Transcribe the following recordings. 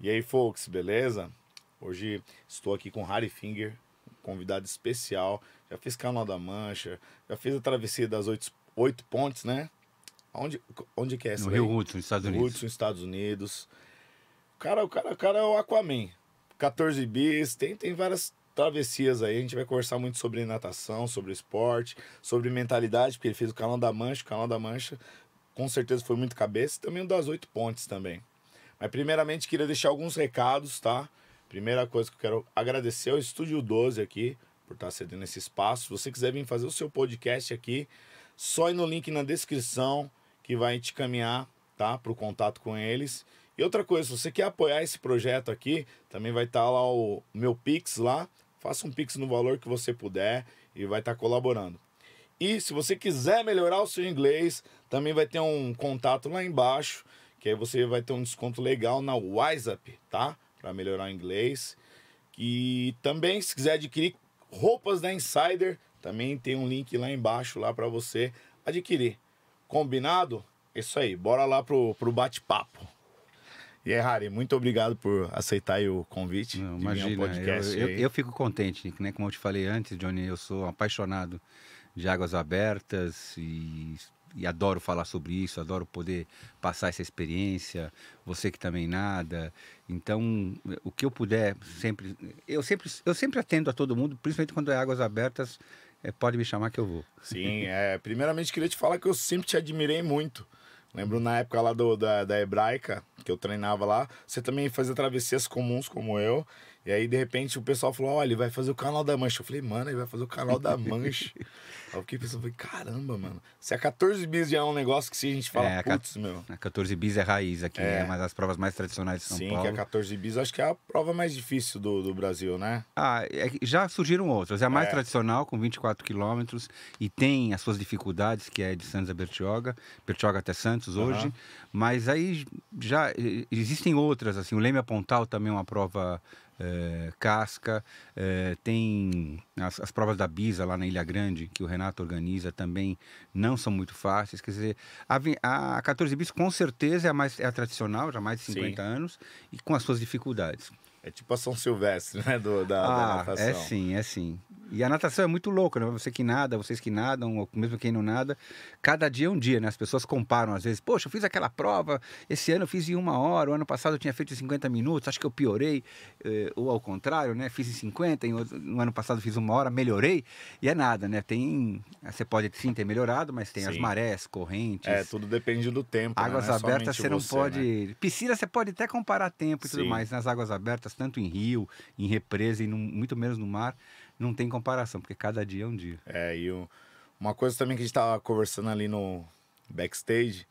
E aí, folks, beleza? Hoje estou aqui com Harry Finger, convidado especial. Já fiz Canal da Mancha, já fiz a travessia das oito, oito pontes, né? Onde, onde que é essa? No Rio Hudson, Estados Unidos. Hudson, Estados Unidos. cara, o cara, o cara é o Aquaman. 14 bis, tem, tem várias travessias aí. A gente vai conversar muito sobre natação, sobre esporte, sobre mentalidade, porque ele fez o Canal da Mancha. O Canal da Mancha, com certeza, foi muito cabeça. E também o das oito pontes também. Mas primeiramente queria deixar alguns recados, tá? Primeira coisa que eu quero agradecer ao é Estúdio 12 aqui por estar tá cedendo esse espaço. Se você quiser vir fazer o seu podcast aqui, só ir no link na descrição que vai te caminhar, tá? Para o contato com eles. E outra coisa, se você quer apoiar esse projeto aqui, também vai estar tá lá o meu Pix lá. Faça um Pix no valor que você puder e vai estar tá colaborando. E se você quiser melhorar o seu inglês, também vai ter um contato lá embaixo que aí você vai ter um desconto legal na WhatsApp, tá? Para melhorar o inglês. E também, se quiser adquirir roupas da Insider, também tem um link lá embaixo lá para você adquirir. Combinado? É isso aí, bora lá pro, pro bate-papo. E aí, Harry, muito obrigado por aceitar o convite. Não, imagina, podcast eu, eu, eu, fico contente, né? Como eu te falei antes, Johnny, eu sou apaixonado de águas abertas e e adoro falar sobre isso, adoro poder passar essa experiência, você que também nada. Então, o que eu puder, sempre eu sempre eu sempre atendo a todo mundo, principalmente quando é águas abertas, é, pode me chamar que eu vou. Sim, é, primeiramente queria te falar que eu sempre te admirei muito. Lembro na época lá do, da, da hebraica, que eu treinava lá, você também fazia travessias comuns como eu. E aí, de repente, o pessoal falou: olha, ele vai fazer o canal da Mancha. Eu falei, mano, ele vai fazer o canal da Mancha. aí o fiquei pensando, falei, caramba, mano. Se a 14 bis já é um negócio que se a gente fala, é, putz, a, meu. A 14 bis é raiz aqui, é. é uma das provas mais tradicionais de São Sim, Paulo. Sim, que a 14 bis acho que é a prova mais difícil do, do Brasil, né? Ah, é, já surgiram outras. É a mais é. tradicional, com 24 quilômetros, e tem as suas dificuldades, que é de Santos a Bertioga, Bertioga até Santos uhum. hoje. Mas aí já existem outras, assim, o Leme Apontal também é uma prova é, casca, é, tem as, as, provas da Bisa lá na Ilha Grande, que o Renato organiza também, não são muito fáceis. Quer dizer, a, a 14 bis com certeza é a, mais, é a tradicional, já mais de 50 sim. anos, e com as suas dificuldades. É tipo a São Silvestre, né? Do, da, ah, da é natação. É sim, é sim. E a natação é muito louca, né? Você que nada, vocês que nadam, ou mesmo quem não nada, cada dia é um dia, né? As pessoas comparam às vezes. Poxa, eu fiz aquela prova, esse ano eu fiz em uma hora, o ano passado eu tinha feito em 50 minutos, acho que eu piorei, eh, ou ao contrário, né? Fiz em 50, em, no ano passado fiz uma hora, melhorei, e é nada, né? Tem, você pode sim ter melhorado, mas tem sim. as marés, correntes. É, tudo depende do tempo. Águas né? É abertas você não você, pode. Né? Piscina você pode até comparar tempo e sim. tudo mais, nas águas abertas, tanto em rio, em represa e no, muito menos no mar não tem comparação, porque cada dia é um dia. É, e o, uma coisa também que a gente estava conversando ali no backstage,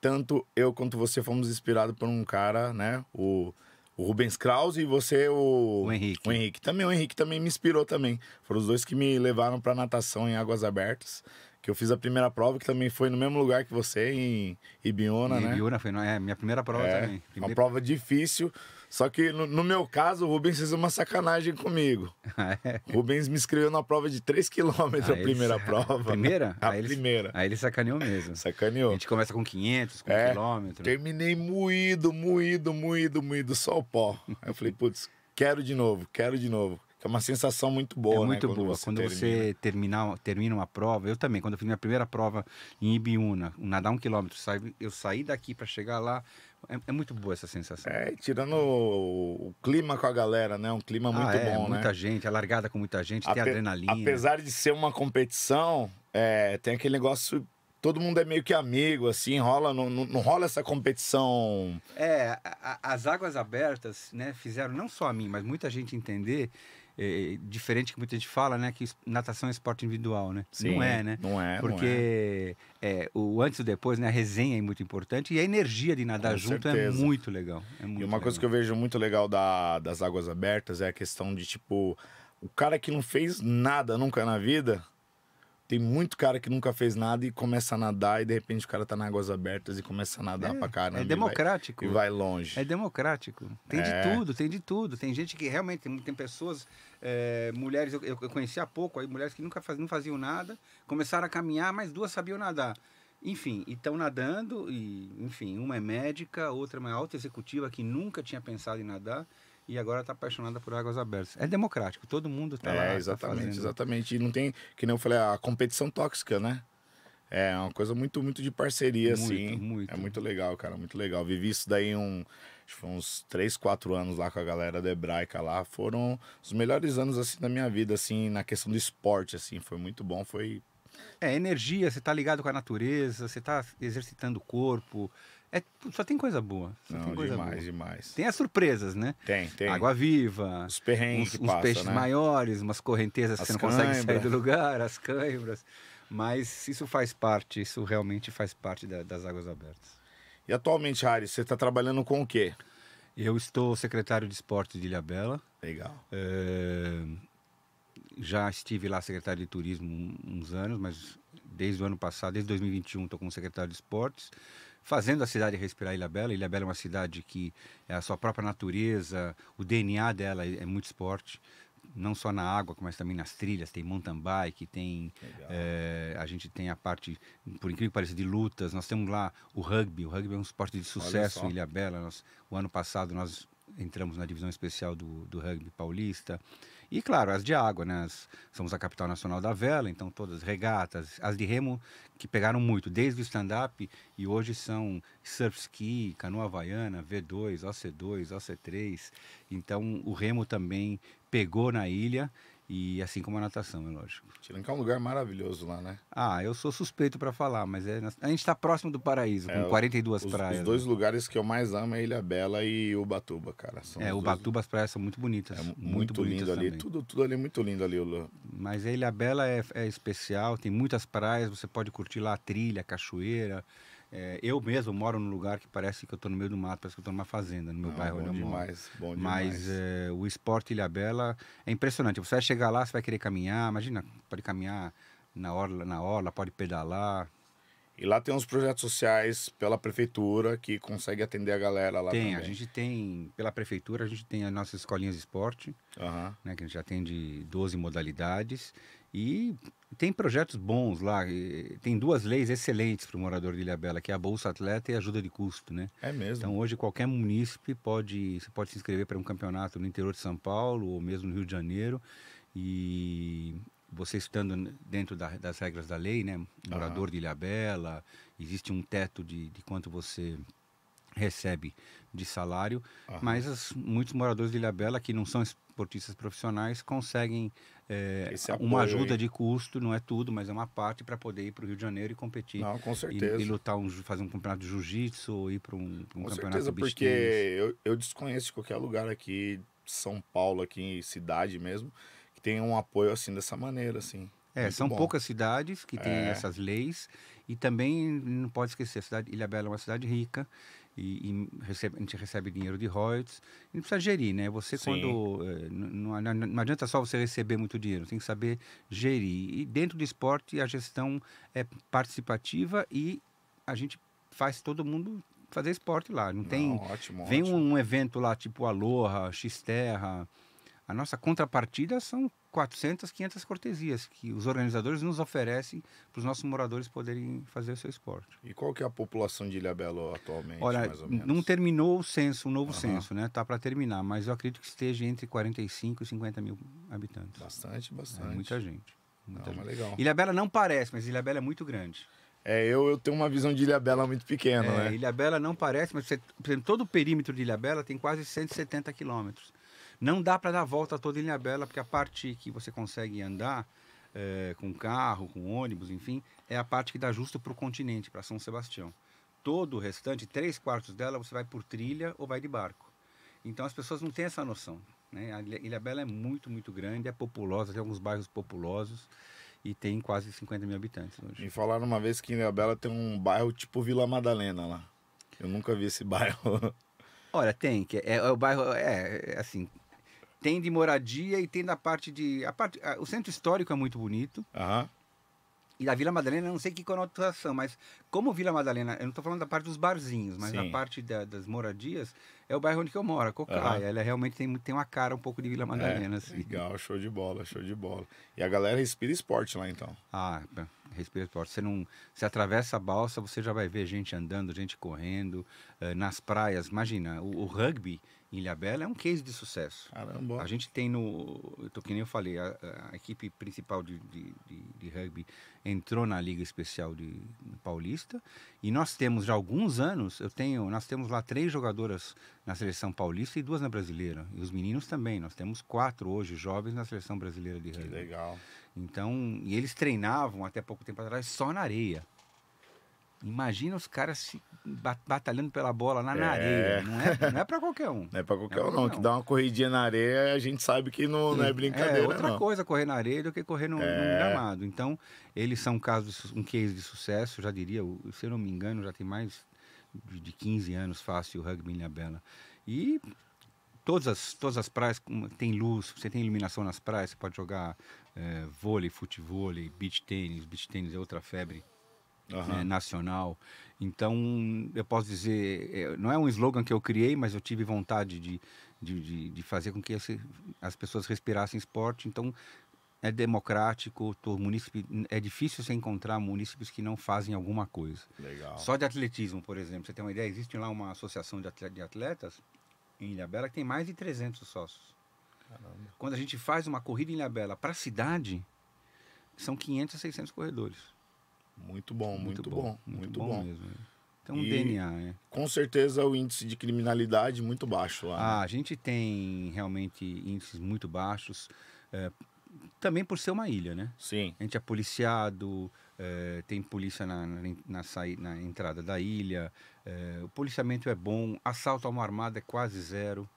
tanto eu quanto você fomos inspirados por um cara, né? O, o Rubens Krause e você o... o Henrique. O Henrique também, o Henrique também me inspirou também. Foram os dois que me levaram para natação em águas abertas, que eu fiz a primeira prova que também foi no mesmo lugar que você em Ibiona, em né? Ibiona foi, não é, minha primeira prova é, também. Primeira... Uma prova difícil só que no, no, meu caso, o Rubens fez uma sacanagem comigo. Ah, é? Rubens me inscreveu na prova de 3 km a primeira ele... prova. primeira? A aí primeira. Ele... Né? Aí ele sacaneou mesmo. Sacaneou. A gente começa com 500, com é, quilômetro. Terminei moído, moído, moído, moído, só o pó. Aí eu falei, putz, quero de novo, quero de novo. É uma sensação muito boa, é né, muito né? boa. Quando você, quando termina. você termina uma prova, eu também, quando eu fiz minha primeira prova em Ibiúna, nadar um quilômetro, eu saí daqui para chegar lá, é, é, muito boa essa sensação. É, tirando o, o, clima com a galera, né? Um clima ah, muito ah, é, bom, muita né? gente, a largada com muita gente, Ape tem adrenalina. Apesar de ser uma competição, é, tem aquele negócio todo mundo é meio que amigo, assim, rola, não, não, não rola essa competição. É, a, as águas abertas, né, fizeram não só a mim, mas muita gente entender é, diferente que muita gente fala, né? Que natação é esporte individual, né? Sim, não é, né? Não é. Porque não é. é. o antes e o depois, né? A resenha é muito importante e a energia de nadar Com junto é certeza. é muito legal. É muito e uma legal. coisa que eu vejo muito legal da, das águas abertas é a questão de, tipo, o cara que não fez nada nunca na vida tem muito cara que nunca fez nada e começa a nadar e de repente o cara tá nas águas abertas e começa a nadar é, pra caramba. É democrático. E vai, e vai longe. É democrático. Tem é. de tudo, tem de tudo. Tem gente que realmente, tem, tem pessoas, é, mulheres, eu, eu conheci há pouco, aí mulheres que nunca faz, não faziam nada, começaram a caminhar, mas duas sabiam nadar. Enfim, estão nadando e, enfim, uma é médica, outra é uma alta executiva que nunca tinha pensado em nadar e agora está apaixonada por águas abertas. É democrático, todo mundo está é, lá. Tá exatamente, tá exatamente. E não tem, que nem eu falei, a competição tóxica, né? É uma coisa muito, muito de parceria, muito, assim. Muito. É muito legal, cara, muito legal. Vivi isso daí um, acho uns 3, 4 anos lá com a galera da Hebraica lá. Foram os melhores anos, assim, da minha vida, assim, na questão do esporte, assim. Foi muito bom, foi... É, energia, você tá ligado com a natureza, você tá exercitando o corpo, é, só tem coisa boa. Só Não, tem coisa demais, boa. demais. Tem as surpresas, né? Tem, tem. Água viva. Os perrengues uns, uns passa, peixes né? maiores, umas correntezas as que você cãibra. não consegue sair do lugar, as câimbras. Mas isso faz parte, isso realmente faz parte da, das águas abertas. E atualmente, Ari você está trabalhando com o quê? Eu estou secretário de esporte de Ilhabela. Legal. É, já estive lá secretário de turismo uns anos, mas desde o ano passado, desde 2021, estou como secretário de esportes fazendo a cidade respirar Ilha Bela. Ilha Bela é uma cidade que é a sua própria natureza, o DNA dela é, é muito esporte não só na água, mas também nas trilhas, tem mountain bike, tem é, a gente tem a parte, por incrível que pareça, de lutas, nós temos lá o rugby, o rugby é um esporte de sucesso em Ilha nós, o ano passado nós entramos na divisão especial do, do rugby paulista, e, claro, as de água, né? As, somos a capital nacional da vela, então todas regatas, as de remo que pegaram muito, desde o stand-up e hoje são surf ski, canoa havaiana, V2, OC2, OC3. Então o remo também pegou na ilha e assim como a natação, é lógico. Tiranca é um lugar maravilhoso lá, né? Ah, eu sou suspeito para falar, mas é, a gente está próximo do paraíso, é, com 42 os, praias. Os né? dois né? lugares que eu mais amo é Ilha Bela e Ubatuba, cara. São é, Ubatuba, dois... as praias são muito bonitas. É, muito, muito lindo ali, tudo, tudo ali é muito lindo ali. Lu. Mas a Ilha Bela é, é especial, tem muitas praias, você pode curtir lá a trilha, a cachoeira. É, eu mesmo moro num lugar que parece que eu estou no meio do mato, parece que eu estou numa fazenda, no meu ah, bairro onde eu moro. Bom demais. Mas é, o esporte Ilha Bela é impressionante. Você vai chegar lá, você vai querer caminhar, imagina, pode caminhar na orla, na orla pode pedalar. E lá tem uns projetos sociais pela prefeitura que consegue atender a galera lá Tem, também. a gente tem, pela prefeitura, a gente tem as nossas escolinhas de esporte, uhum. né, que a gente atende 12 modalidades. E tem projetos bons lá. Tem duas leis excelentes para o morador de Ilhabela, que é a Bolsa Atleta e a ajuda de custo, né? É mesmo. Então hoje qualquer munícipe pode, você pode se inscrever para um campeonato no interior de São Paulo ou mesmo no Rio de Janeiro. E você estando dentro da, das regras da lei, né? Morador uhum. de Ilhabela, existe um teto de, de quanto você recebe de salário, mas as, muitos moradores de Ilhabela que não são esportistas profissionais conseguem é, apoio, uma ajuda hein? de custo, não é tudo, mas é uma parte para poder ir para o Rio de Janeiro e competir. Não, com certeza. E, e lutar, um, fazer um campeonato de jiu-jitsu ou ir para um, pra um com campeonato certeza, de porque eu, eu desconheço qualquer lugar aqui, São Paulo, aqui, cidade mesmo, que tenha um apoio assim dessa maneira, assim. É, Muito são bom. poucas cidades que têm é. essas leis e também não pode esquecer, a cidade Ilhabela é uma cidade rica e, e recebe, a gente recebe dinheiro de royalties. E não precisa gerir, né? Você Sim. quando... Eh, não, não, não, adianta só você receber muito dinheiro, tem que saber gerir. E dentro do esporte, a gestão é participativa e a gente faz todo mundo fazer esporte lá. Não tem... ótimo, Vem ótimo. Um, um evento lá, tipo Aloha, X-Terra... A nossa contrapartida são 400, 500 cortesias que os organizadores nos oferecem para os nossos moradores poderem fazer o seu esporte. E qual que é a população de Ilhabela atualmente, Olha, Não terminou o censo, o novo uhum. censo, né? Tá para terminar, mas eu acredito que esteja entre 45 e 50 mil habitantes. Bastante, é, bastante. É, muita gente. Muita não, gente. legal. Ilhabela não parece, mas Ilhabela é muito grande. É, eu, eu tenho uma visão de Ilhabela muito pequena, é, né? Ilhabela não parece, mas você, por exemplo, todo o perímetro de Ilhabela tem quase 170 quilômetros. Não dá para dar a volta toda em Ilha Bela, porque a parte que você consegue andar é, com carro, com ônibus, enfim, é a parte que dá justo para o continente, para São Sebastião. Todo o restante, três quartos dela, você vai por trilha ou vai de barco. Então as pessoas não têm essa noção. Né? A Ilha Bela é muito, muito grande, é populosa, tem alguns bairros populosos e tem quase 50 mil habitantes hoje. Me falaram uma vez que em Ilhabela tem um bairro tipo Vila Madalena lá. Eu nunca vi esse bairro. Olha, tem, que é, é, o bairro, é, é assim, tem de moradia e tem da parte de. A parte, a, o centro histórico é muito bonito. Aham. E da Vila Madalena, não sei que conotação, mas como Vila Madalena, eu não estou falando da parte dos barzinhos, mas Sim. da parte da, das moradias, é o bairro onde eu moro, a Cocaia. Uhum. Ela é realmente tem, tem uma cara um pouco de Vila Madalena. É, assim. Legal, show de bola, show de bola. E a galera respira esporte lá então. Ah, é, respira esporte. Você não. Você atravessa a balsa, você já vai ver gente andando, gente correndo. Eh, nas praias, imagina, o, o rugby Ilha Bela é um case de sucesso. Caramba. A gente tem no. Eu tô, que nem eu falei, a, a equipe principal de, de, de, de, rugby entrou na Liga Especial de, Paulista. E nós temos já alguns anos, eu tenho. Nós temos lá três jogadoras na seleção paulista e duas na brasileira. E os meninos também. Nós temos quatro hoje jovens na seleção brasileira de rugby. Que legal. Então, e eles treinavam até pouco tempo atrás só na areia. Imagina os caras se batalhando pela bola lá na é. areia. Não é, não é para qualquer um. Não é para qualquer, é um, não. Que dá uma corridinha na areia, a gente sabe que não, não é, é brincadeira. É outra não. coisa correr na areia do que correr no, é. no gramado. Então, eles são um caso, um case de sucesso, já diria, se eu não me engano, já tem mais de 15 anos fácil o rugby em Ilhabela. E todas as, todas as praias tem luz, você tem iluminação nas praias, você pode jogar é, vôlei, futevôlei, beach tênis. Beach tênis é outra febre uhum. nacional. Então, eu posso dizer, é, não é um slogan que eu criei, mas eu tive vontade de, de, de, de fazer com que esse, as pessoas respirassem esporte. Então, é democrático, tô, munícipe, é difícil você encontrar munícipes que não fazem alguma coisa. Legal. Só de atletismo, por exemplo, você tem uma ideia, existe lá uma associação de atletas em Ilhabela que tem mais de 300 sócios. Caramba. Quando a gente faz uma corrida em Ilhabela para a cidade, são 500 a 600 corredores. Muito bom, muito, muito bom, bom, Muito, bom, bom. mesmo. Né? Tem um e, DNA, né? Com certeza o índice de criminalidade muito baixo lá. Né? Ah, né? a gente tem realmente índices muito baixos. É, também por ser uma ilha, né? Sim. A gente é policiado, é, tem polícia na, na, na, saída, na entrada da ilha, é, o policiamento é bom, assalto a uma armada é quase zero.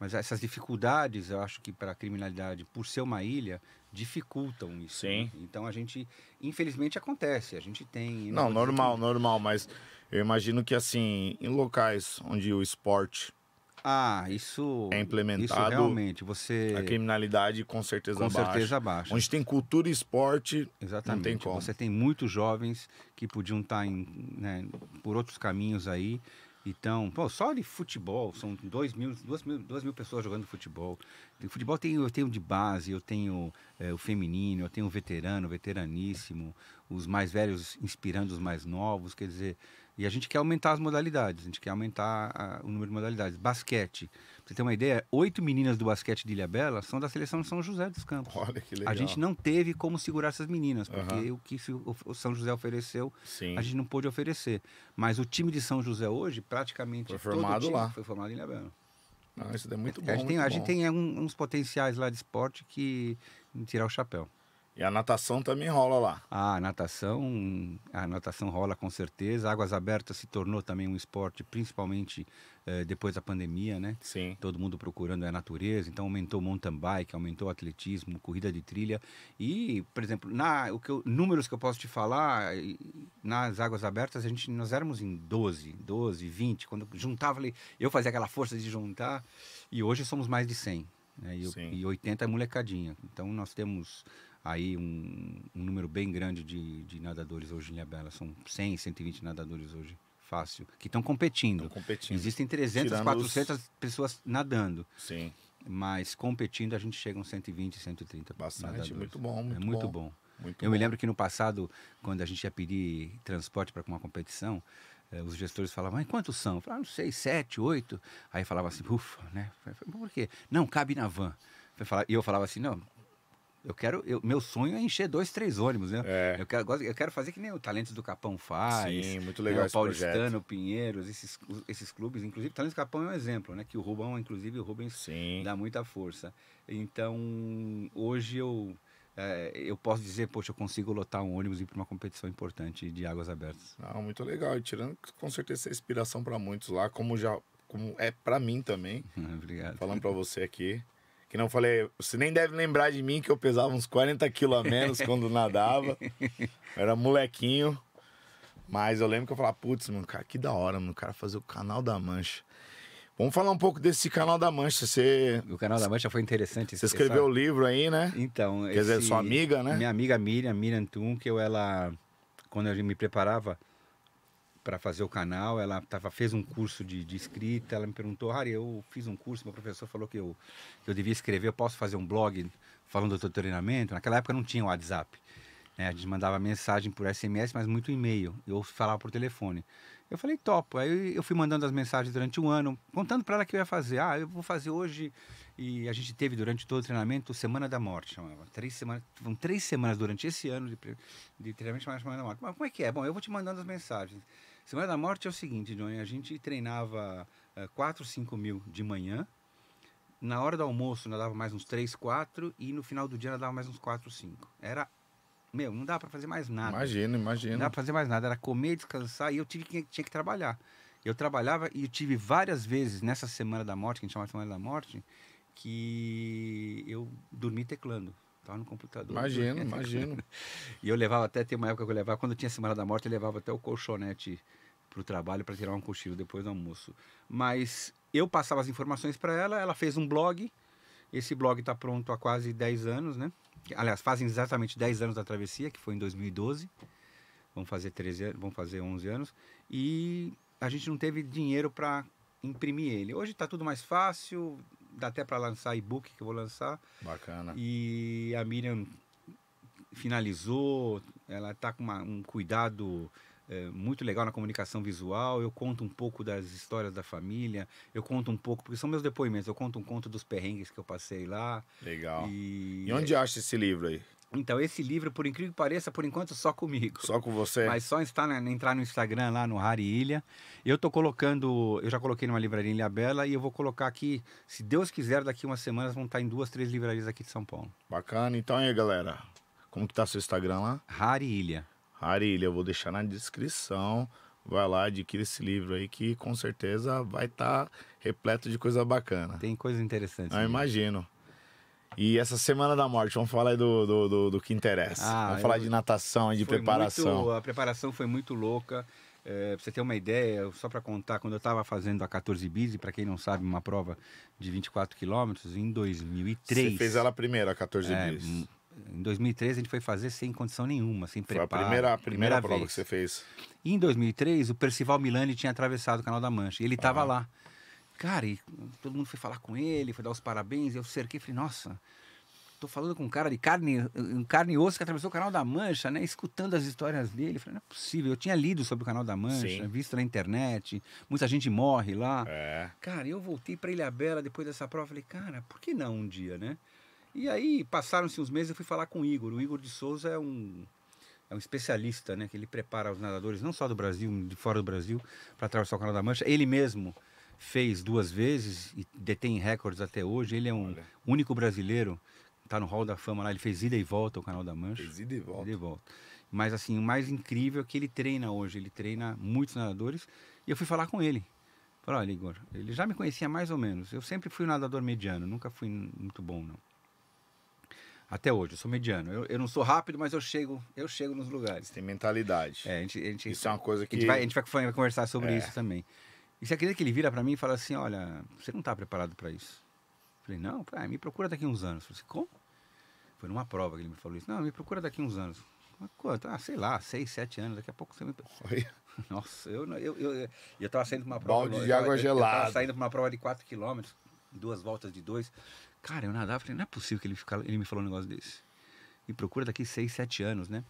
Mas essas dificuldades, eu acho que para a criminalidade, por ser uma ilha, dificultam isso. Né? Sim. Né? Então a gente, infelizmente acontece, a gente tem. Não, normal, tem... normal, mas eu imagino que assim, em locais onde o esporte ah, isso é implementado. Isso realmente, você a criminalidade com certeza com baixa. certeza baixa. Onde tem cultura e esporte, exatamente. Tem você tem muitos jovens que podiam estar tá em, né, por outros caminhos aí então, pô, só de futebol, são 2 mil, duas mil, mil pessoas jogando futebol. futebol tem, eu tenho de base, eu tenho é, o feminino, eu tenho o veterano, o veteraníssimo, os mais velhos inspirando os mais novos, quer dizer, e a gente quer aumentar as modalidades, a gente quer aumentar a, o número de modalidades. Basquete, você ter uma ideia, oito meninas do basquete de Ilhabela são da seleção de São José dos Campos. Olha que legal. A gente não teve como segurar essas meninas, porque uhum. o que o São José ofereceu, Sim. a gente não pôde oferecer. Mas o time de São José hoje, praticamente foi formado time, lá. foi formado em Ilhabela. Não, ah, isso é muito bom. A gente muito tem, a gente tem uns potenciais lá de esporte que tirar o chapéu. E a natação também rola lá. Ah, a natação, a natação rola com certeza. Águas abertas se tornou também um esporte, principalmente eh, depois da pandemia, né? Sim. Todo mundo procurando a natureza, então aumentou mountain bike, aumentou o atletismo, corrida de trilha e, por exemplo, na o que eu, números que eu posso te falar, nas águas abertas a gente nós éramos em 12, 12, 20, quando juntava ali, eu fazia aquela força de juntar e hoje somos mais de 100. Né? E, e 80 é molecadinha. Então nós temos aí um, um número bem grande de, de, nadadores hoje em Ilhabela. São 100, 120 nadadores hoje, fácil, que estão competindo. competindo. Existem 300, Tirando 400 os... pessoas nadando. Sim. Mas competindo a gente chega a uns 120, 130 Bastante, nadadores. muito bom, é muito, é muito bom. bom. Muito eu bom. me lembro que no passado, quando a gente ia pedir transporte para uma competição, eh, os gestores falavam, mas quantos são? Eu falava, ah, não sei, sete, oito. Aí falava assim, ufa, né? Falei, Por quê? Não, cabe na van. E eu falava assim, não, eu quero. Eu, meu sonho é encher dois, três ônibus, né? É. Eu, quero, eu quero fazer que nem o Talentos do Capão faz. Sim, muito né? legal. Né? O Paulistano, projeto. Pinheiros, esses, esses clubes, inclusive, Talentos do Capão é um exemplo, né? Que o Rubão, inclusive, o Rubens Sim. dá muita força. Então, hoje eu. É, eu posso dizer, poxa, eu consigo lotar um ônibus e ir para uma competição importante de águas abertas. Ah, muito legal. E tirando com certeza inspiração para muitos lá, como já como é para mim também. Obrigado. Falando para você aqui. Que não falei, você nem deve lembrar de mim que eu pesava uns 40 quilos a menos quando nadava. Era molequinho. Mas eu lembro que eu falava, putz, mano, cara, que da hora, mano, o cara fazer o canal da Mancha. Vamos falar um pouco desse canal da Mancha. Você... O canal da Mancha foi interessante. Você escreveu o livro aí, né? Então, quer esse... dizer, sua amiga, né? Minha amiga Miriam, Miriam Tunkel, ela quando eu me preparava, para fazer o canal, ela tava, fez um curso de, de escrita, ela me perguntou, Harry, eu fiz um curso, meu professor falou que eu, que eu devia escrever, eu posso fazer um blog falando do teu treinamento? Naquela época não tinha o WhatsApp, né? a gente mandava mensagem por SMS, mas muito e-mail, eu falava por telefone. Eu falei, topo. Aí eu fui mandando as mensagens durante um ano, contando para ela que eu ia fazer. Ah, eu vou fazer hoje. E a gente teve durante todo o treinamento Semana da Morte, chamava. Três semanas, foram três semanas durante esse ano de, de treinamento Semana da Morte. Mas como é que é? Bom, eu vou te mandando as mensagens. Semana da Morte é o seguinte, Johnny, a gente treinava uh, 4, 5 mil de manhã, na hora do almoço dava mais uns 3, 4 e no final do dia dava mais uns 4, 5. Era meu, não dá para fazer mais nada. Imagina, imagina. Não dá para fazer mais nada, era comer, descansar e eu tive que tinha que trabalhar. Eu trabalhava e eu tive várias vezes nessa semana da morte, que a gente chama de semana da morte, que eu dormi teclando. Tava no computador. Imagino, imagino. E eu levava até, tem uma época que eu levava, quando eu tinha Semana da Morte, eu levava até o colchonete para o trabalho para tirar um cochilo depois do almoço. Mas eu passava as informações para ela, ela fez um blog. Esse blog está pronto há quase 10 anos, né? Aliás, fazem exatamente 10 anos da travessia, que foi em 2012. Vão fazer 13 anos, vão fazer 11 anos. E a gente não teve dinheiro para imprimir ele. Hoje está tudo mais fácil, dá até para lançar e-book que eu vou lançar. Bacana. E a Miriam finalizou, ela está com uma, um cuidado é, muito legal na comunicação visual. Eu conto um pouco das histórias da família, eu conto um pouco, porque são meus depoimentos, eu conto um conto dos perrengues que eu passei lá. Legal. E, e onde acha esse livro aí? Então, esse livro, por incrível que pareça, por enquanto só comigo. Só com você. Mas só está, entrar no Instagram lá no Rari Ilha. Eu tô colocando, eu já coloquei numa livraria em Ilha Bela e eu vou colocar aqui, se Deus quiser, daqui umas semanas vão estar em duas, três livrarias aqui de São Paulo. Bacana. Então aí, galera, como que tá seu Instagram lá? Rari Ilha. Arilha, eu vou deixar na descrição. Vai lá, adquira esse livro aí que com certeza vai estar tá repleto de coisa bacana. Tem coisa interessante. Eu ah, imagino. E essa Semana da Morte, vamos falar aí do, do, do, do que interessa. Ah, vamos falar de natação e de preparação. Muito, a preparação foi muito louca. É, pra você ter uma ideia, só para contar, quando eu estava fazendo a 14 bis, para quem não sabe, uma prova de 24 quilômetros, em 2003. Você fez ela primeiro, a 14 é, bis. É, em 2003 a gente foi fazer sem condição nenhuma, sem preparo. Foi a primeira, a primeira, primeira prova vez. que você fez. E em 2003 o Percival Milani tinha atravessado o Canal da Mancha. E ele estava lá. Cara, e todo mundo foi falar com ele, foi dar os parabéns. Eu cerquei e falei, nossa, tô falando com um cara de carne, carne e osso que atravessou o Canal da Mancha, né? Escutando as histórias dele. Eu falei, não é possível. Eu tinha lido sobre o Canal da Mancha, Sim. visto na internet. Muita gente morre lá. É. Cara, eu voltei para Ilha Bela depois dessa prova. Falei, cara, por que não um dia, né? E aí passaram-se uns meses, eu fui falar com o Igor. O Igor de Souza é um, é um especialista, né? Que ele prepara os nadadores, não só do Brasil, de fora do Brasil, para atravessar o Canal da Mancha. Ele mesmo fez duas vezes e detém recordes até hoje. Ele é um Olha. único brasileiro, está no Hall da Fama lá. Ele fez ida e volta ao Canal da Mancha. Fez ida e volta. Ida e volta. Mas assim, o mais incrível é que ele treina hoje. Ele treina muitos nadadores. E eu fui falar com ele. Falei, olha, Igor, ele já me conhecia mais ou menos. Eu sempre fui um nadador mediano, nunca fui muito bom, não. Até hoje, eu sou mediano. Eu, eu não sou rápido, mas eu chego, eu chego nos lugares. Você tem mentalidade. É, a gente, a gente, isso é uma coisa que. A gente vai, a gente vai conversar sobre é. isso também. E você acredita que ele vira para mim e fala assim: olha, você não tá preparado para isso? Eu falei, não, ah, me procura daqui uns anos. Eu falei, como? Foi numa prova que ele me falou isso. Não, me procura daqui uns anos. quanto? Ah, sei lá, seis, sete anos, daqui a pouco você me. Oi? Nossa, eu, eu, eu, eu tava saindo pra uma prova. Balde de água eu, gelada. Eu tava saindo pra uma prova de 4 quilômetros duas voltas de dois. Cara, eu nadava, falei, não é possível que ele, fica, ele me falou um negócio desse. e procura daqui 6, 7 anos, né?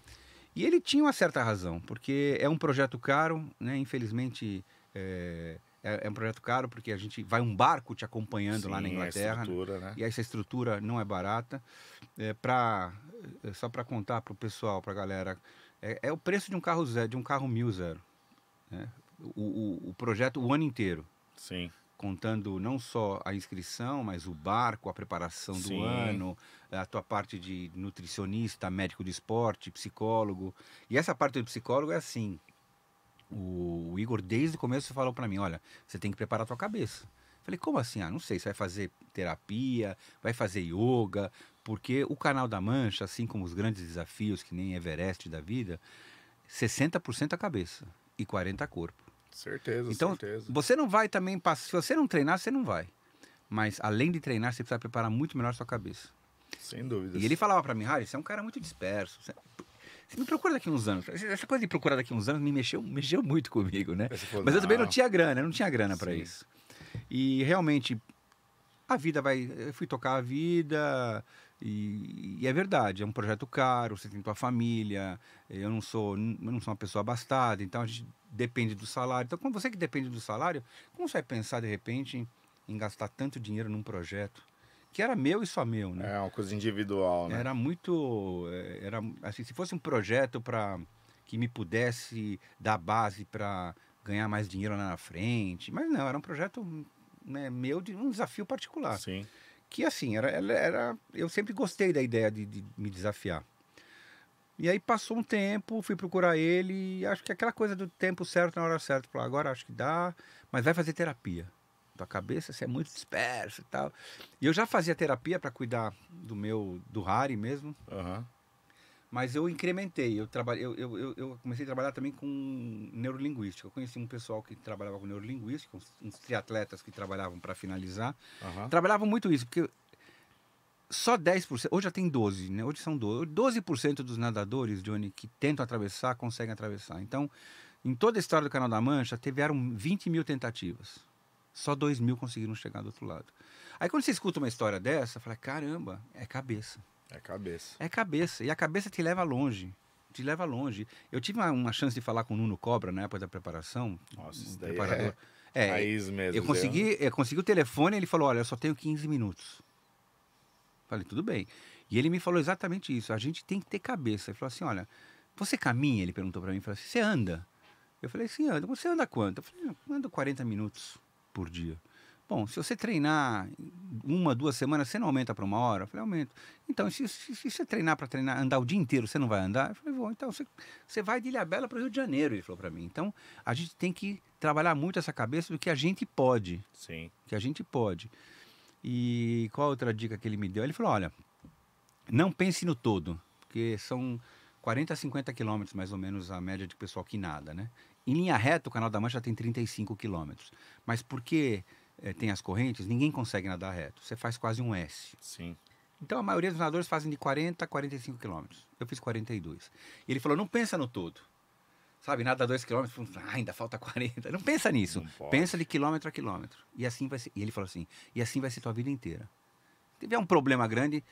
E ele tinha uma certa razão, porque é um projeto caro, né? Infelizmente, eh, é, é um projeto caro porque a gente vai um barco te acompanhando Sim, lá na é Inglaterra. Né? Né? E essa estrutura não é barata. É pra, é, só para contar para o pessoal, para a galera, é, é, o preço de um carro zero, de um carro mil zero. Né? O, o, o, projeto o ano inteiro. Sim contando não só a inscrição, mas o barco, a preparação do Sim. ano, a tua parte de nutricionista, médico de esporte, psicólogo. E essa parte do psicólogo é assim. O Igor, desde o começo, falou para mim: olha, você tem que preparar a tua cabeça. falei, como assim? Ah, não sei, você vai fazer terapia, vai fazer yoga, porque o canal da Mancha, assim como os grandes desafios, que nem Everest da vida, 60% a é cabeça e 40% é corpo. Certeza, então, certeza. Você não vai também passar. Se você não treinar, você não vai. Mas além de treinar, você precisa preparar muito melhor a sua cabeça. Sem dúvida. E ele falava para mim, Harry, você é um cara muito disperso. Você... É você me procura daqui uns anos. Essa coisa de procurar daqui uns anos me mexeu, mexeu muito comigo, né? Falou, Mas eu também não tinha grana, eu não tinha grana para isso. E realmente, a vida vai. Eu fui tocar a vida. E, e, é verdade, é um projeto caro, você tem tua família. Eu não sou, eu não sou uma pessoa abastada, então a gente depende do salário. Então, como você que depende do salário, como você vai pensar de repente em, em, gastar tanto dinheiro num projeto que era meu e só meu, né? É uma coisa individual, né? Era muito, eh, era assim, se fosse um projeto para que me pudesse dar base para ganhar mais dinheiro lá na frente, mas não, era um projeto né, meu de um desafio particular. Sim. Que assim, era, era, eu sempre gostei da ideia de, de me desafiar. E aí passou um tempo, fui procurar ele, acho que aquela coisa do tempo certo na hora certa. Falei, agora acho que dá, mas vai fazer terapia. Tua cabeça, você é muito disperso e tal. E eu já fazia terapia para cuidar do meu, do Harry mesmo. Uhum. Mas eu incrementei, eu, trabalhei, eu, eu, eu, comecei a trabalhar também com neurolinguística. Eu conheci um pessoal que trabalhava com neurolinguística, uns, uns triatletas que trabalhavam para finalizar. Uhum. Trabalhavam muito isso, porque só 10%, hoje já tem 12, né? Hoje são 12. 12% dos nadadores, Johnny, que tentam atravessar, conseguem atravessar. Então, em toda a história do Canal da Mancha, tiveram 20 mil tentativas. Só 2 mil conseguiram chegar do outro lado. Aí quando você escuta uma história dessa, fala, caramba, é cabeça. É cabeça. É cabeça. E a cabeça te leva longe. Te leva longe. Eu tive uma, uma chance de falar com o Nuno Cobra na né, época da preparação. Nossa, isso daí é preparador. é... É, Raiz mesmo. Eu é consegui, eu consegui o telefone, e ele falou, olha, eu só tenho 15 minutos. Falei, tudo bem. E ele me falou exatamente isso. A gente tem que ter cabeça. Ele falou assim: olha, você caminha? Ele perguntou para mim. Falou assim: você anda? Eu falei, sim, anda. Você anda quanto? Eu falei, ando 40 minutos por dia. Bom, se você treinar uma, duas semanas, você não aumenta para uma hora? Eu falei, aumento. Então, se, se, se você treinar para treinar, andar o dia inteiro, você não vai andar? Eu falei, vou. Então, você, você vai de Ilhabela para o Rio de Janeiro, ele falou para mim. Então, a gente tem que trabalhar muito essa cabeça do que a gente pode. Sim. Que a gente pode. E qual outra dica que ele me deu? Ele falou: olha, não pense no todo, porque são 40 a 50 quilômetros, mais ou menos, a média de pessoal que nada, né? Em linha reta, o Canal da Mancha tem 35 quilômetros. Mas porque é, eh, tem as correntes, ninguém consegue nadar reto. Você faz quase um S. Sim. Então, a maioria dos nadadores fazem de 40 a 45 quilômetros. Eu fiz 42. E ele falou, não pensa no todo. Sabe, nada dois quilômetros, ah, ainda falta 40. Não pensa nisso. Não pensa de quilômetro a quilômetro. E assim vai ser. E ele falou assim: e assim vai ser tua vida inteira. Se tiver um problema grande,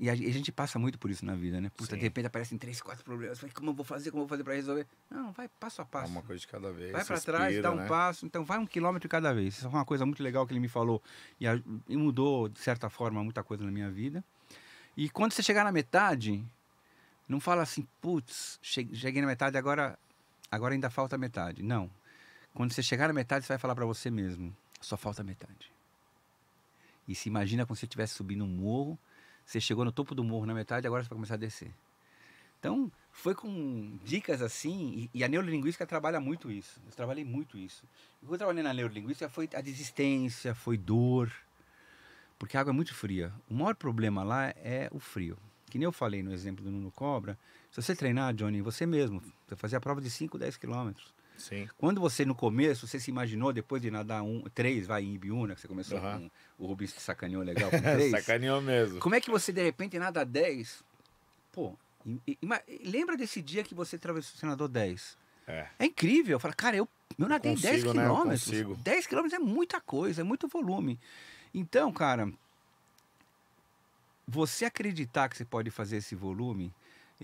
e a gente passa muito por isso na vida, né? Puta, de repente aparecem três, quatro problemas. como eu vou fazer? Como eu vou fazer para resolver? Não, vai passo a passo. É uma coisa de cada vez. Vai para trás, dá um né? passo. Então, vai um quilômetro cada vez. Isso é uma coisa muito legal que ele me falou. E, a, e, mudou, de certa forma, muita coisa na minha vida. E quando você chegar na metade, não fala assim, putz, cheguei na metade, agora agora ainda falta metade. Não. Quando você chegar na metade, você vai falar para você mesmo: só falta metade. E se imagina como se você estivesse subindo um morro, você chegou no topo do morro na metade, agora você vai começar a descer. Então, foi com dicas assim, e, e a neurolinguística trabalha muito isso. Eu trabalhei muito isso. O que eu trabalhei na neurolinguística foi a desistência, foi dor, porque a água é muito fria. O maior problema lá é o frio que nem eu falei no exemplo do Nuno Cobra, se você treinar, Johnny, você mesmo, você fazia a prova de 5, 10 quilômetros. Sim. Quando você, no começo, você se imaginou, depois de nadar um, três, vai em Ibiúna, que você começou uhum. com o Rubens que sacaneou legal com três. sacaneou mesmo. Como é que você, de repente, nada 10? Pô, e, e, e, lembra desse dia que você atravessou o nadou 10? É. é incrível. Eu falo, cara, eu, eu nadei 10 né? quilômetros. Né? 10 quilômetros é muita coisa, é muito volume. Então, cara, você acreditar que você pode fazer esse volume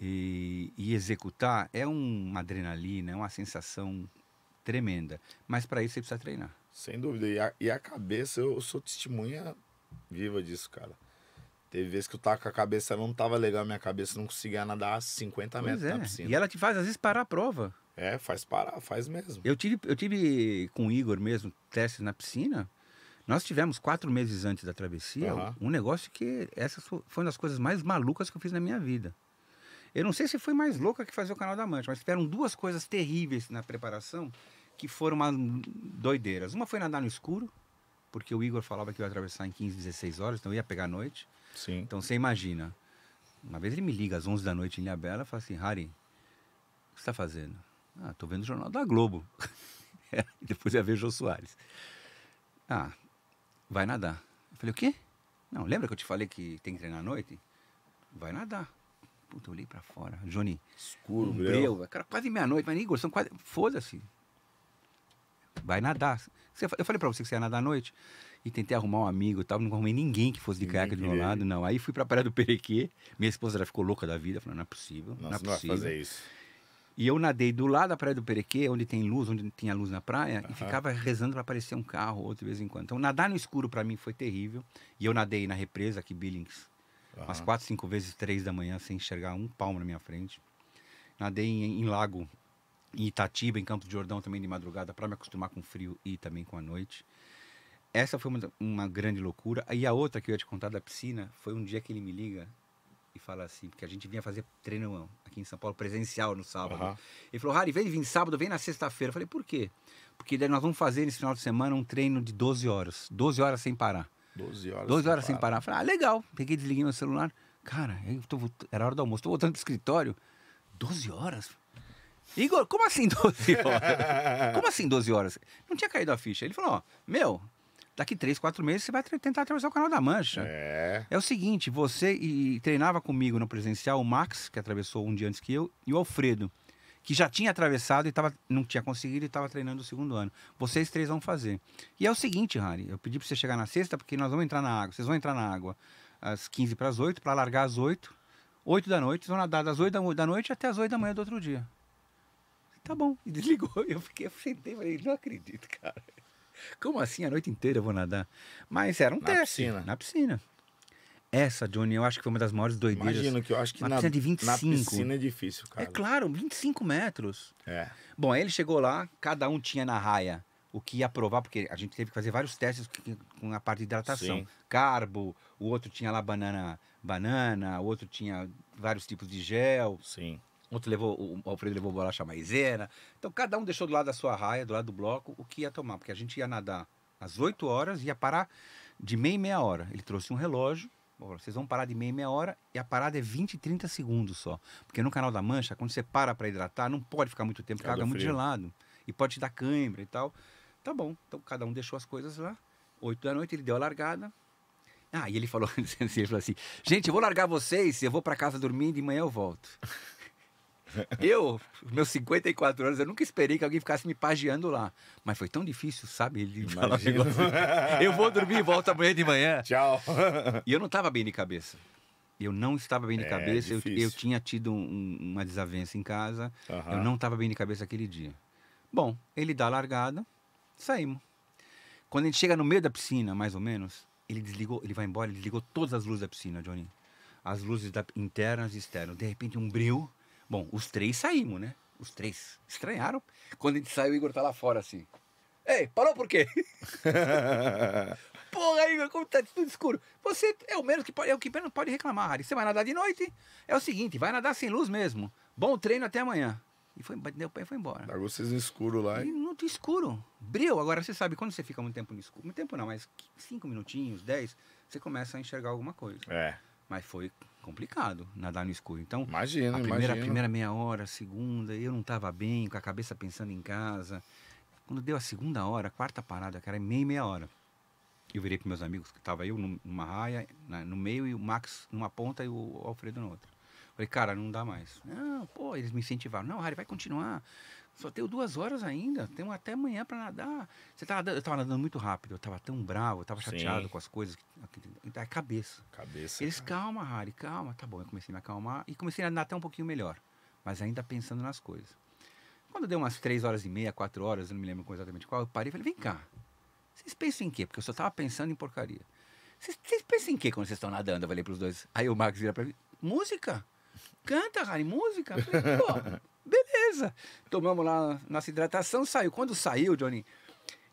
e, e executar é uma adrenalina, é uma sensação tremenda. Mas para isso você precisa treinar. Sem dúvida. E a, e a, cabeça, eu sou testemunha viva disso, cara. Teve vezes que eu tava com a cabeça, não tava legal minha cabeça, não conseguia nadar 50 pois metros é. na piscina. E ela te faz, às vezes, parar a prova. É, faz parar, faz mesmo. Eu tive, eu tive com o Igor mesmo testes na piscina nós tivemos quatro meses antes da travessia uhum. um negócio que essa foi uma das coisas mais malucas que eu fiz na minha vida. Eu não sei se foi mais louca que fazer o canal da Mancha, mas tiveram duas coisas terríveis na preparação que foram uma doideiras. Uma foi nadar no escuro, porque o Igor falava que eu ia atravessar em 15, 16 horas, então eu ia pegar a noite. Sim. Então você imagina. Uma vez ele me liga às 11 da noite em bela e fala assim: Harry, o que você está fazendo? Ah, estou vendo o Jornal da Globo. É, depois ia ver Jô Soares. Ah, vai nadar. Eu falei, o quê? Não, lembra que eu te falei que tem que treinar à noite? Vai nadar. Puta, eu olhei pra fora. Johnny. Escuro, um breu. Cara, quase meia-noite. Mas, Igor, são quase... Foda-se. Vai nadar. Eu falei pra você que você ia nadar à noite. E tentei arrumar um amigo e tal. Não arrumei ninguém que fosse de caiaque do meu lado, não. Aí fui pra Praia do Perequê. Minha esposa já ficou louca da vida. falou não é possível. Nossa, não é possível. Não vai fazer isso. E eu nadei do lado da Praia do Perequê, onde tem luz, onde tinha luz na praia, uhum. e ficava rezando para aparecer um carro outro de vez em quando. Então, nadar no escuro para mim foi terrível. E eu nadei na represa aqui, Billings, uhum. umas quatro, cinco vezes, três da manhã, sem enxergar um palmo na minha frente. Nadei em, em lago, em Itatiba, em Campos do Jordão também de madrugada, para me acostumar com o frio e também com a noite. Essa foi uma, uma grande loucura. E a outra que eu ia te contar da piscina foi um dia que ele me liga e fala assim, porque a gente vinha fazer treino aqui em São Paulo, presencial no sábado. Uhum. Ele falou, Rari, vem vem sábado, vem na sexta-feira. Eu falei, por quê? Porque nós vamos fazer nesse final de semana um treino de 12 horas. 12 horas sem parar. 12 horas. 12 horas sem, sem parar. Eu falei, ah, legal. Peguei, desliguei meu celular. Cara, eu tô, era hora do almoço, tô voltando pro escritório. 12 horas? Igor, como assim 12 horas? como assim 12 horas? Não tinha caído a ficha. Ele falou, ó, meu, daqui três, quatro meses você vai tentar atravessar o Canal da Mancha. É. É o seguinte, você e treinava comigo no presencial o Max, que atravessou um dia antes que eu, e o Alfredo, que já tinha atravessado e tava, não tinha conseguido e estava treinando o segundo ano. Vocês três vão fazer. E é o seguinte, Rani, eu pedi para você chegar na sexta porque nós vamos entrar na água. Vocês vão entrar na água às 15 para as 8, para largar às 8, 8 da noite, vão nadar das 8 da noite até as 8 da manhã do outro dia. Tá bom. E desligou. Eu fiquei, eu sentei eu falei, não acredito, cara. Como assim? A noite inteira eu vou nadar. Mas era um na teste. Piscina. Na piscina. Essa, Johnny, eu acho que foi uma das maiores doideiras. Imagino que eu acho que uma na, piscina de 25. na piscina é difícil, cara. É claro, 25 metros. É. Bom, aí ele chegou lá, cada um tinha na raia o que ia provar, porque a gente teve que fazer vários testes com a parte de hidratação. Sim. Carbo, o outro tinha lá banana, banana, o outro tinha vários tipos de gel. Sim outro levou, o Alfredo levou bolacha maisena. Então cada um deixou do lado da sua raia, do lado do bloco, o que ia tomar, porque a gente ia nadar às 8 horas e ia parar de meia e meia hora. Ele trouxe um relógio, vocês vão parar de meia e meia hora e a parada é 20, 30 segundos só. Porque no Canal da Mancha, quando você para para hidratar, não pode ficar muito tempo, porque água é muito gelado e pode te dar cãibra e tal. Tá bom, então cada um deixou as coisas lá. 8 da noite ele deu a largada, ah, e ele falou, ele falou assim: gente, eu vou largar vocês, eu vou para casa dormir e de manhã eu volto. Eu, meus 54 anos, eu nunca esperei que alguém ficasse me pagiando lá. Mas foi tão difícil, sabe? Ele falar assim, Eu vou dormir e volto amanhã de manhã. Tchau. E eu não estava bem de cabeça. Eu não estava bem de é, cabeça. Eu, eu, tinha tido um, uma desavença em casa. Uhum. Eu não estava bem de cabeça aquele dia. Bom, ele dá a largada, saímos. Quando a gente chega no meio da piscina, mais ou menos, ele desligou, ele vai embora, ele desligou todas as luzes da piscina, Johnny. As luzes da, internas e externas. De repente, um brilho Bom, os três saímos, né? Os três. Estranharam. Quando a gente saiu, o Igor tá lá fora assim. Ei, parou por quê? Porra, Igor, como tá tudo escuro. Você é o menos que pode, é o que menos pode reclamar, Harry. Você vai nadar de noite? É o seguinte, vai nadar sem luz mesmo. Bom treino até amanhã. E foi, deu pé e foi embora. Largou vocês no escuro lá. E no escuro. bril Agora você sabe, quando você fica muito tempo no escuro, muito tempo não, mas cinco minutinhos, dez, você começa a enxergar alguma coisa. É. Mas foi complicado nadar no escuro. Então, imagina, a primeira, a primeira meia hora, a segunda, eu não estava bem, com a cabeça pensando em casa. Quando deu a segunda hora, a quarta parada, cara, é meia meia hora. Eu virei para meus amigos, que estava eu numa raia, na, no meio, e o Max numa ponta e o Alfredo na outra. Falei, cara, não dá mais. Não, pô, eles me incentivaram. Não, Harry, vai continuar. Só tenho duas horas ainda, tenho até amanhã para nadar. Você tava, tá eu tava nadando muito rápido, eu tava tão bravo, eu tava chateado Sim. com as coisas. É cabeça. Cabeça. Eles, cara. calma, Harry, calma. Tá bom, eu comecei a me acalmar e comecei a nadar até um pouquinho melhor, mas ainda pensando nas coisas. Quando deu umas três horas e meia, quatro horas, eu não me lembro exatamente qual, eu parei e falei, vem cá, vocês pensam em quê? Porque eu só tava pensando em porcaria. Vocês pensam em quê quando vocês estão nadando? Eu falei pros dois. Aí o Max vira pra mim, Música? canta, Rani, música? falei, pô, beleza. Tomamos lá nossa hidratação, saiu. Quando saiu, Johnny,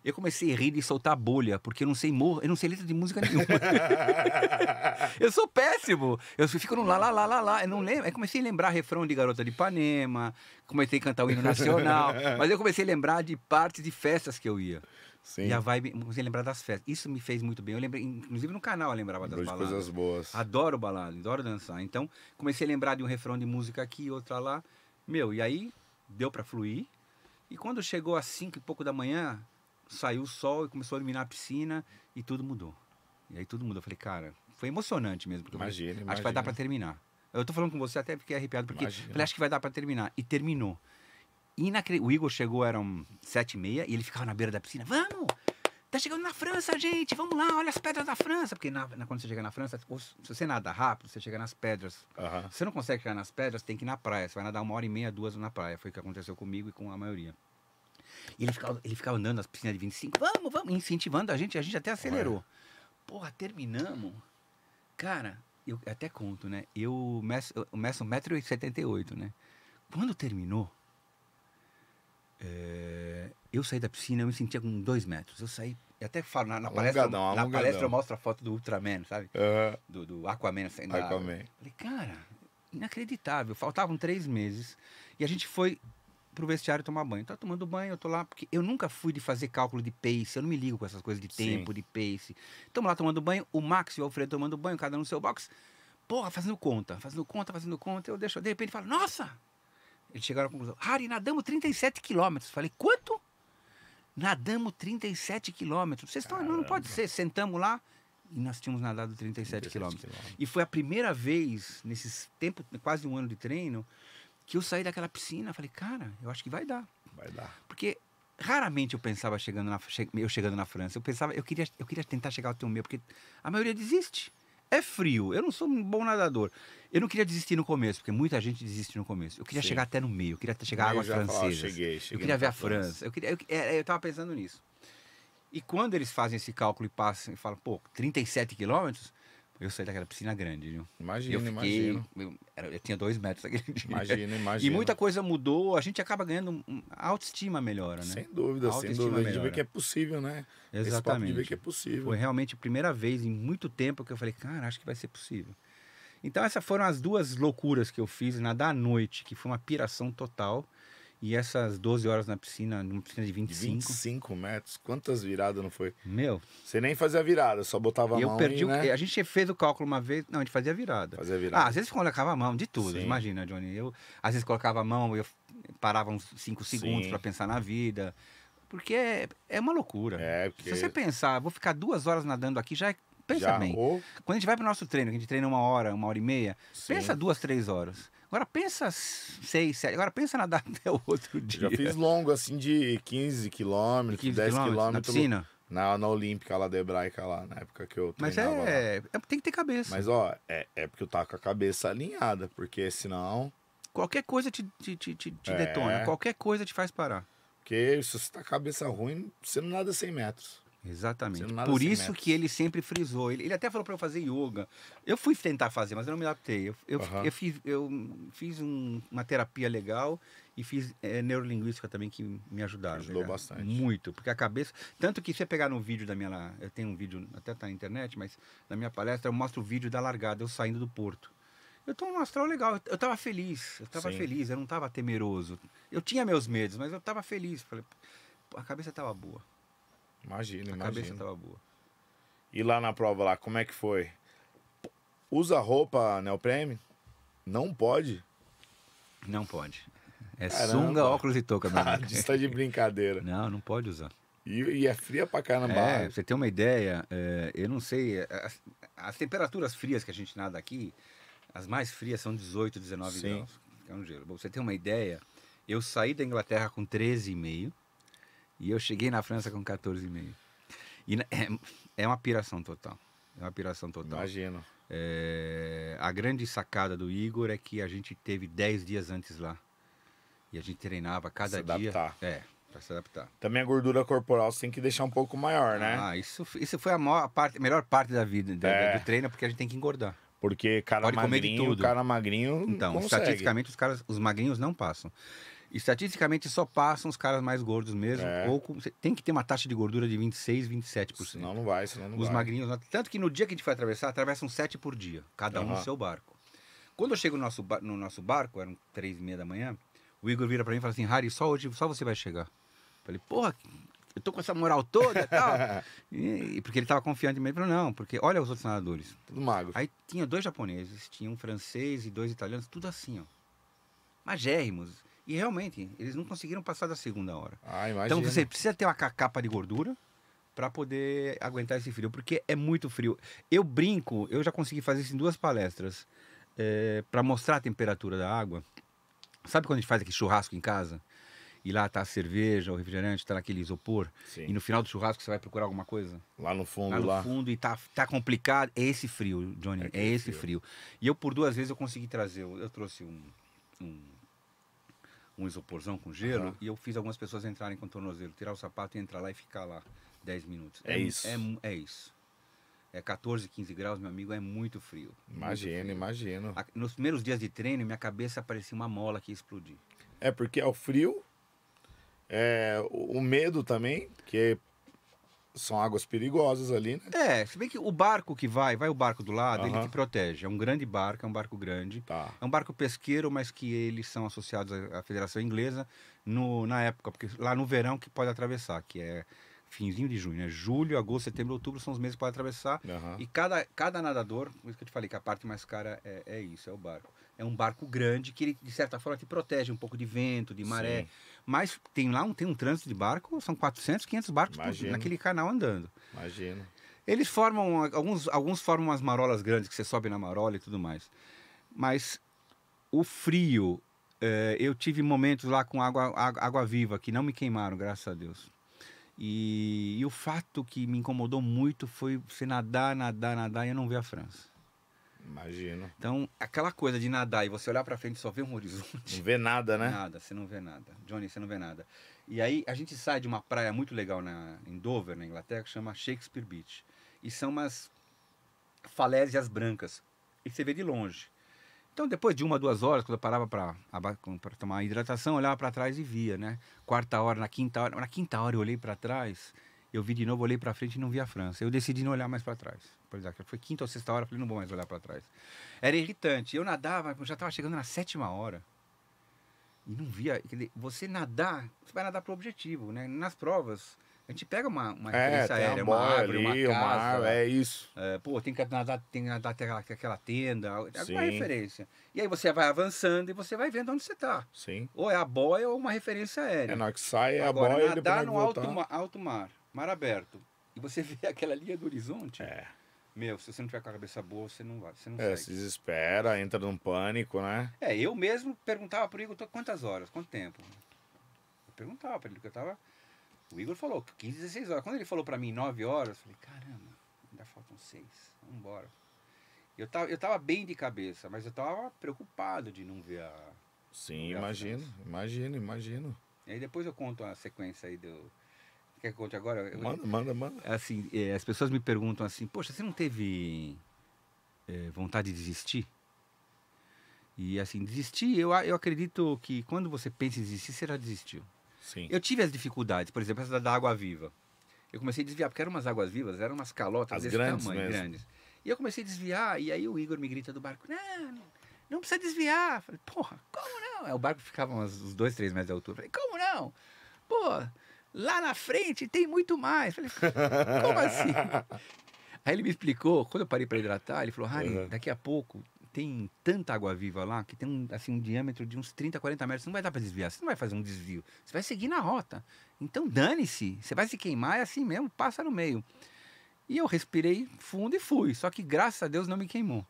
eu comecei a rir e soltar bolha, porque eu não sei mor eu não sei letra de música nenhuma. eu sou péssimo. Eu fico no lá, lá, lá, lá, lá. Eu não lembro. Aí comecei a lembrar refrão de Garota de Ipanema, comecei a cantar o hino nacional, mas eu comecei a lembrar de partes de festas que eu ia. Sim. E a vibe, comecei a lembrar das festas. Isso me fez muito bem. Eu lembrei, inclusive no canal eu lembrava das baladas. coisas boas. Adoro balada, adoro dançar. Então, comecei a lembrar de um refrão de música aqui, outra lá. Meu, e aí deu para fluir. E quando chegou às cinco e pouco da manhã, saiu o sol e começou a iluminar a piscina e tudo mudou. E aí tudo mudou. Eu falei, cara, foi emocionante mesmo. Imagina, imagina. Acho que vai dar para terminar. Eu tô falando com você até é arrepiado, porque imagina. falei, acho que vai dar para terminar. E terminou. Inacre... O Igor chegou, eram sete e meia, e ele ficava na beira da piscina. Vamos! Tá chegando na França, gente! Vamos lá, olha as pedras da França! Porque na, na, quando você chega na França, se você nada rápido, você chega nas pedras. Se você não consegue chegar nas pedras, tem que ir na praia. Você vai nadar uma hora e meia, duas na praia. Foi o que aconteceu comigo e com a maioria. E ele ficava, ele ficava andando nas piscinas de 25. Vamos, vamos! Incentivando a gente, a gente até acelerou. É. Porra, terminamos. Cara, eu até conto, né? Eu meço, eu meço 1,78m, né? Quando terminou, é, eu saí da piscina, eu me sentia com dois metros. Eu saí, eu até falo, na, na palestra, na palestra eu mostro a foto do Ultraman, sabe? Do, do, Aquaman saindo Aquaman. Falei, cara, inacreditável. Faltavam três meses e a gente foi pro vestiário tomar banho. Tá tomando banho, eu tô lá, porque eu nunca fui de fazer cálculo de pace, eu não me ligo com essas coisas de tempo, Sim. de pace. Estamos lá tomando banho, o Max e o Alfredo tomando banho, cada um no seu box. Porra, fazendo conta, fazendo conta, fazendo conta. Eu deixo, de repente falo, nossa, eles chegaram à conclusão. Harry, nadamos 37 quilômetros. Falei, quanto? Nadamos 37 quilômetros. Vocês estão. Não, não pode ser. Sentamos lá e nós tínhamos nadado 37, quilômetros. E foi a primeira vez, nesses tempo, quase um ano de treino, que eu saí daquela piscina. Falei, cara, eu acho que vai dar. Vai dar. Porque raramente eu pensava chegando na, eu chegando na França. Eu pensava, eu queria, eu queria tentar chegar ao teu meio, porque a maioria desiste. É frio, eu não sou um bom nadador. Eu não queria desistir no começo, porque muita gente desiste no começo. Eu queria Sim. chegar até no meio, eu queria chegar à água francesa. eu queria ver a França. França. Eu queria, eu, é, eu tava pensando nisso. E quando eles fazem esse cálculo e passam e falam, pô, 37 quilômetros, eu saí daquela piscina grande, viu? Imagino, eu Eu, eu, tinha dois metros daquele dia. Imagino, E muita coisa mudou, a gente acaba ganhando. A autoestima melhora, né? Sem dúvida, sem dúvida. A De ver que é possível, né? Exatamente. de ver que é possível. Foi realmente a primeira vez em muito tempo que eu falei, cara, acho que vai ser possível. Então, essas foram as duas loucuras que eu fiz, nadar à noite, que foi uma piração total. E essas 12 horas na piscina, numa piscina de 25. 25 metros? Quantas viradas não foi? Meu. Você nem fazia virada, só botava a mão. Perdi e, o... né? A gente fez o cálculo uma vez. Não, a gente fazia virada. Fazia virada. Ah, às vezes colocava a mão, de tudo. Sim. Imagina, Johnny. Eu, às vezes colocava a mão, eu parava uns 5 segundos para pensar na vida. Porque é, é uma loucura. É, porque... Se você pensar, vou ficar duas horas nadando aqui, já é pensa Já, bem. Ou... Quando a gente vai para o nosso treino, que a gente treina uma hora, uma hora e meia, Sim. pensa duas, três horas. Agora pensa seis, sete. Agora pensa nadar até o outro dia. já fiz longo, assim, de 15 quilômetros, 15 10 quilômetros. na piscina? Na, na Olímpica lá da Hebraica, lá, na época que eu Mas é, é, tem que ter cabeça. Mas, ó, é, é porque eu tá com a cabeça alinhada, porque senão... Qualquer coisa te, te, te, te, te é. detona, qualquer coisa te faz parar. Porque se você tá com a cabeça ruim, você não nada 100 metros. Exatamente. Por isso metros. que ele sempre frisou. Ele, ele até falou para eu fazer yoga. Eu fui tentar fazer, mas eu não me adaptei. Eu, eu, uhum. eu fiz, eu fiz um, uma terapia legal e fiz é, neurolinguística também que me ajudaram. Ajudou bastante. Muito, porque a cabeça. Tanto que se você pegar no vídeo da minha. Eu tenho um vídeo, até tá na internet, mas na minha palestra eu mostro o vídeo da largada, eu saindo do porto. Eu tô num astral legal, eu tava feliz, eu tava Sim. feliz, eu não tava temeroso. Eu tinha meus medos, mas eu tava feliz. Falei, a cabeça tava boa. Imagina, imagina. A cabeça tava boa. E lá na prova lá, como é que foi? Usa roupa neoprene? Não pode. Não pode. É caramba. sunga, óculos e touca, meu amigo. Isso tá de brincadeira. Não, não pode usar. E, e é fria pra caramba. É, pra você tem uma ideia, é, eu não sei, é, as, as, temperaturas frias que a gente nada aqui, as mais frias são 18, 19 Sim. graus. É um gelo. você tem uma ideia, eu saí da Inglaterra com 13,5 e eu cheguei na França com 14,5. E é, é uma piração total. É uma piração total. Imagino. É, a grande sacada do Igor é que a gente teve 10 dias antes lá. E a gente treinava cada se dia. Adaptar. É, para se adaptar. Também a gordura corporal você tem que deixar um pouco maior, né? Ah, isso, isso foi a, maior parte, a melhor parte da vida é. do treino, porque a gente tem que engordar. Porque cara Pode magrinho, comer de tudo. cara magrinho. Então, consegue. estatisticamente, os caras, os magrinhos não passam. Estatisticamente só passam os caras mais gordos mesmo. É. Ou com, tem que ter uma taxa de gordura de 26, 27%. Senão não vai, senão não Os vai. magrinhos. Tanto que no dia que a gente foi atravessar, atravessam 7 por dia, cada uhum. um no seu barco. Quando eu chego no nosso, no nosso barco, eram 3 e meia da manhã, o Igor vira para mim e fala assim: Harry, só hoje, só você vai chegar. falei, porra, eu tô com essa moral toda e tal. porque ele tava confiante mesmo. Ele falou, não, porque olha os outros nadadores. Tudo magro. Aí tinha dois japoneses, tinha um francês e dois italianos, tudo assim, ó. Magérrimos. E realmente, eles não conseguiram passar da segunda hora. Ah, então você precisa ter uma capa de gordura para poder aguentar esse frio, porque é muito frio. Eu brinco, eu já consegui fazer isso em duas palestras, é, eh, para mostrar a temperatura da água. Sabe quando a gente faz aquele churrasco em casa? E lá tá a cerveja, o refrigerante, tá naquele isopor. Sim. E no final do churrasco você vai procurar alguma coisa? Lá no fundo, lá. No lá. fundo e tá, tá complicado. É esse frio, Johnny. É, é esse frio. frio. E eu, por duas vezes, eu consegui trazer. Eu, eu trouxe um, um um isoporzão com gelo, uhum. e eu fiz algumas pessoas entrarem com o tornozelo, tirar o sapato e entrar lá e ficar lá 10 minutos. É, é isso. É, é, isso. É 14, 15 graus, meu amigo, é muito frio. Imagino, imagino. Nos primeiros dias de treino, minha cabeça parecia uma mola que ia explodir. É, porque é o frio, é o medo também, que são águas perigosas ali, né? É, se bem que o barco que vai, vai o barco do lado, uhum. ele te protege. É um grande barco, é um barco grande. Tá. É um barco pesqueiro, mas que eles são associados à Federação Inglesa no, na época, porque lá no verão que pode atravessar, que é finzinho de junho, né? Julho, agosto, setembro, outubro são os meses que pode atravessar. Uhum. E cada, cada nadador, por isso que eu te falei que a parte mais cara é, é isso, é o barco é um barco grande que ele, de certa forma, te protege um pouco de vento, de maré. Sim. Mas tem lá um, tem um trânsito de barco, são 400, 500 barcos por, naquele canal andando. Imagina. Eles formam, alguns, alguns formam umas marolas grandes que você sobe na marola e tudo mais. Mas o frio, eh, eu tive momentos lá com água, água, água, viva que não me queimaram, graças a Deus. E, e o fato que me incomodou muito foi você nadar, nadar, nadar e eu não ver a França. Imagino. Então, aquela coisa de nadar e você olhar para frente e só ver um horizonte. Não vê nada, né? Nada, você não vê nada. Johnny, você não vê nada. E aí a gente sai de uma praia muito legal na, em Dover, na Inglaterra, que chama Shakespeare Beach. E são umas falésias brancas. E você vê de longe. Então, depois de uma, duas horas, quando eu parava para tomar hidratação, eu olhava para trás e via, né? Quarta hora, na quinta hora. Na quinta hora eu olhei para trás, eu vi de novo, olhei para frente e não vi a França. Eu decidi não olhar mais para trás. É, foi quinta ou sexta hora, falei, não vou mais olhar para trás. Era irritante. Eu nadava, já estava chegando na sétima hora. E não via. Você nadar, você vai nadar para o objetivo, né? Nas provas, a gente pega uma, uma é, referência é, aérea, uma, uma árvore, ali, uma casa. Uma é isso. É, pô, tem que nadar, tem que nadar até aquela, aquela tenda, é Sim. referência. E aí você vai avançando e você vai vendo onde você está. Sim. Ou é a boia ou uma referência aérea. É, na que sai é Agora, a boia nadar no alto, alto mar, mar aberto, e você vê aquela linha do horizonte... É meu, se você não tiver com a cabeça boa, você não vai. Você não é, se desespera, entra num pânico, né? É, eu mesmo perguntava pro Igor quantas horas, quanto tempo. Eu perguntava pra ele, porque eu tava. O Igor falou 15, 16 horas. Quando ele falou pra mim 9 horas, eu falei, caramba, ainda faltam 6, vambora. Eu tava, eu tava bem de cabeça, mas eu tava preocupado de não ver a. Sim, imagino, imagino, imagino. E aí depois eu conto a sequência aí do Quer que conte agora? Manda, eu, manda, manda. Assim, é, as pessoas me perguntam assim, poxa, você não teve é, vontade de desistir? E assim, desistir, eu, eu acredito que quando você pensa em desistir, você já desistiu. Sim. Eu tive as dificuldades, por exemplo, essa da água viva. Eu comecei a desviar, porque eram umas águas vivas, eram umas calotas as desse grandes tamanho, mesmo. grandes. E eu comecei a desviar, e aí o Igor me grita do barco, não, não precisa desviar. falei, porra, como não? Aí o barco ficava uns, dois, três metros de altura. falei, como não? Pô, lá na frente tem muito mais. Falei, como assim? Aí ele me explicou, quando eu parei para hidratar, ele falou, Harry uhum. daqui a pouco tem tanta água viva lá que tem um, assim, um diâmetro de uns 30, 40 metros. Não vai dar para desviar, você não vai fazer um desvio. Você vai seguir na rota. Então dane-se, você vai se queimar, é assim mesmo, passa no meio. E eu respirei fundo e fui. Só que graças a Deus não me queimou.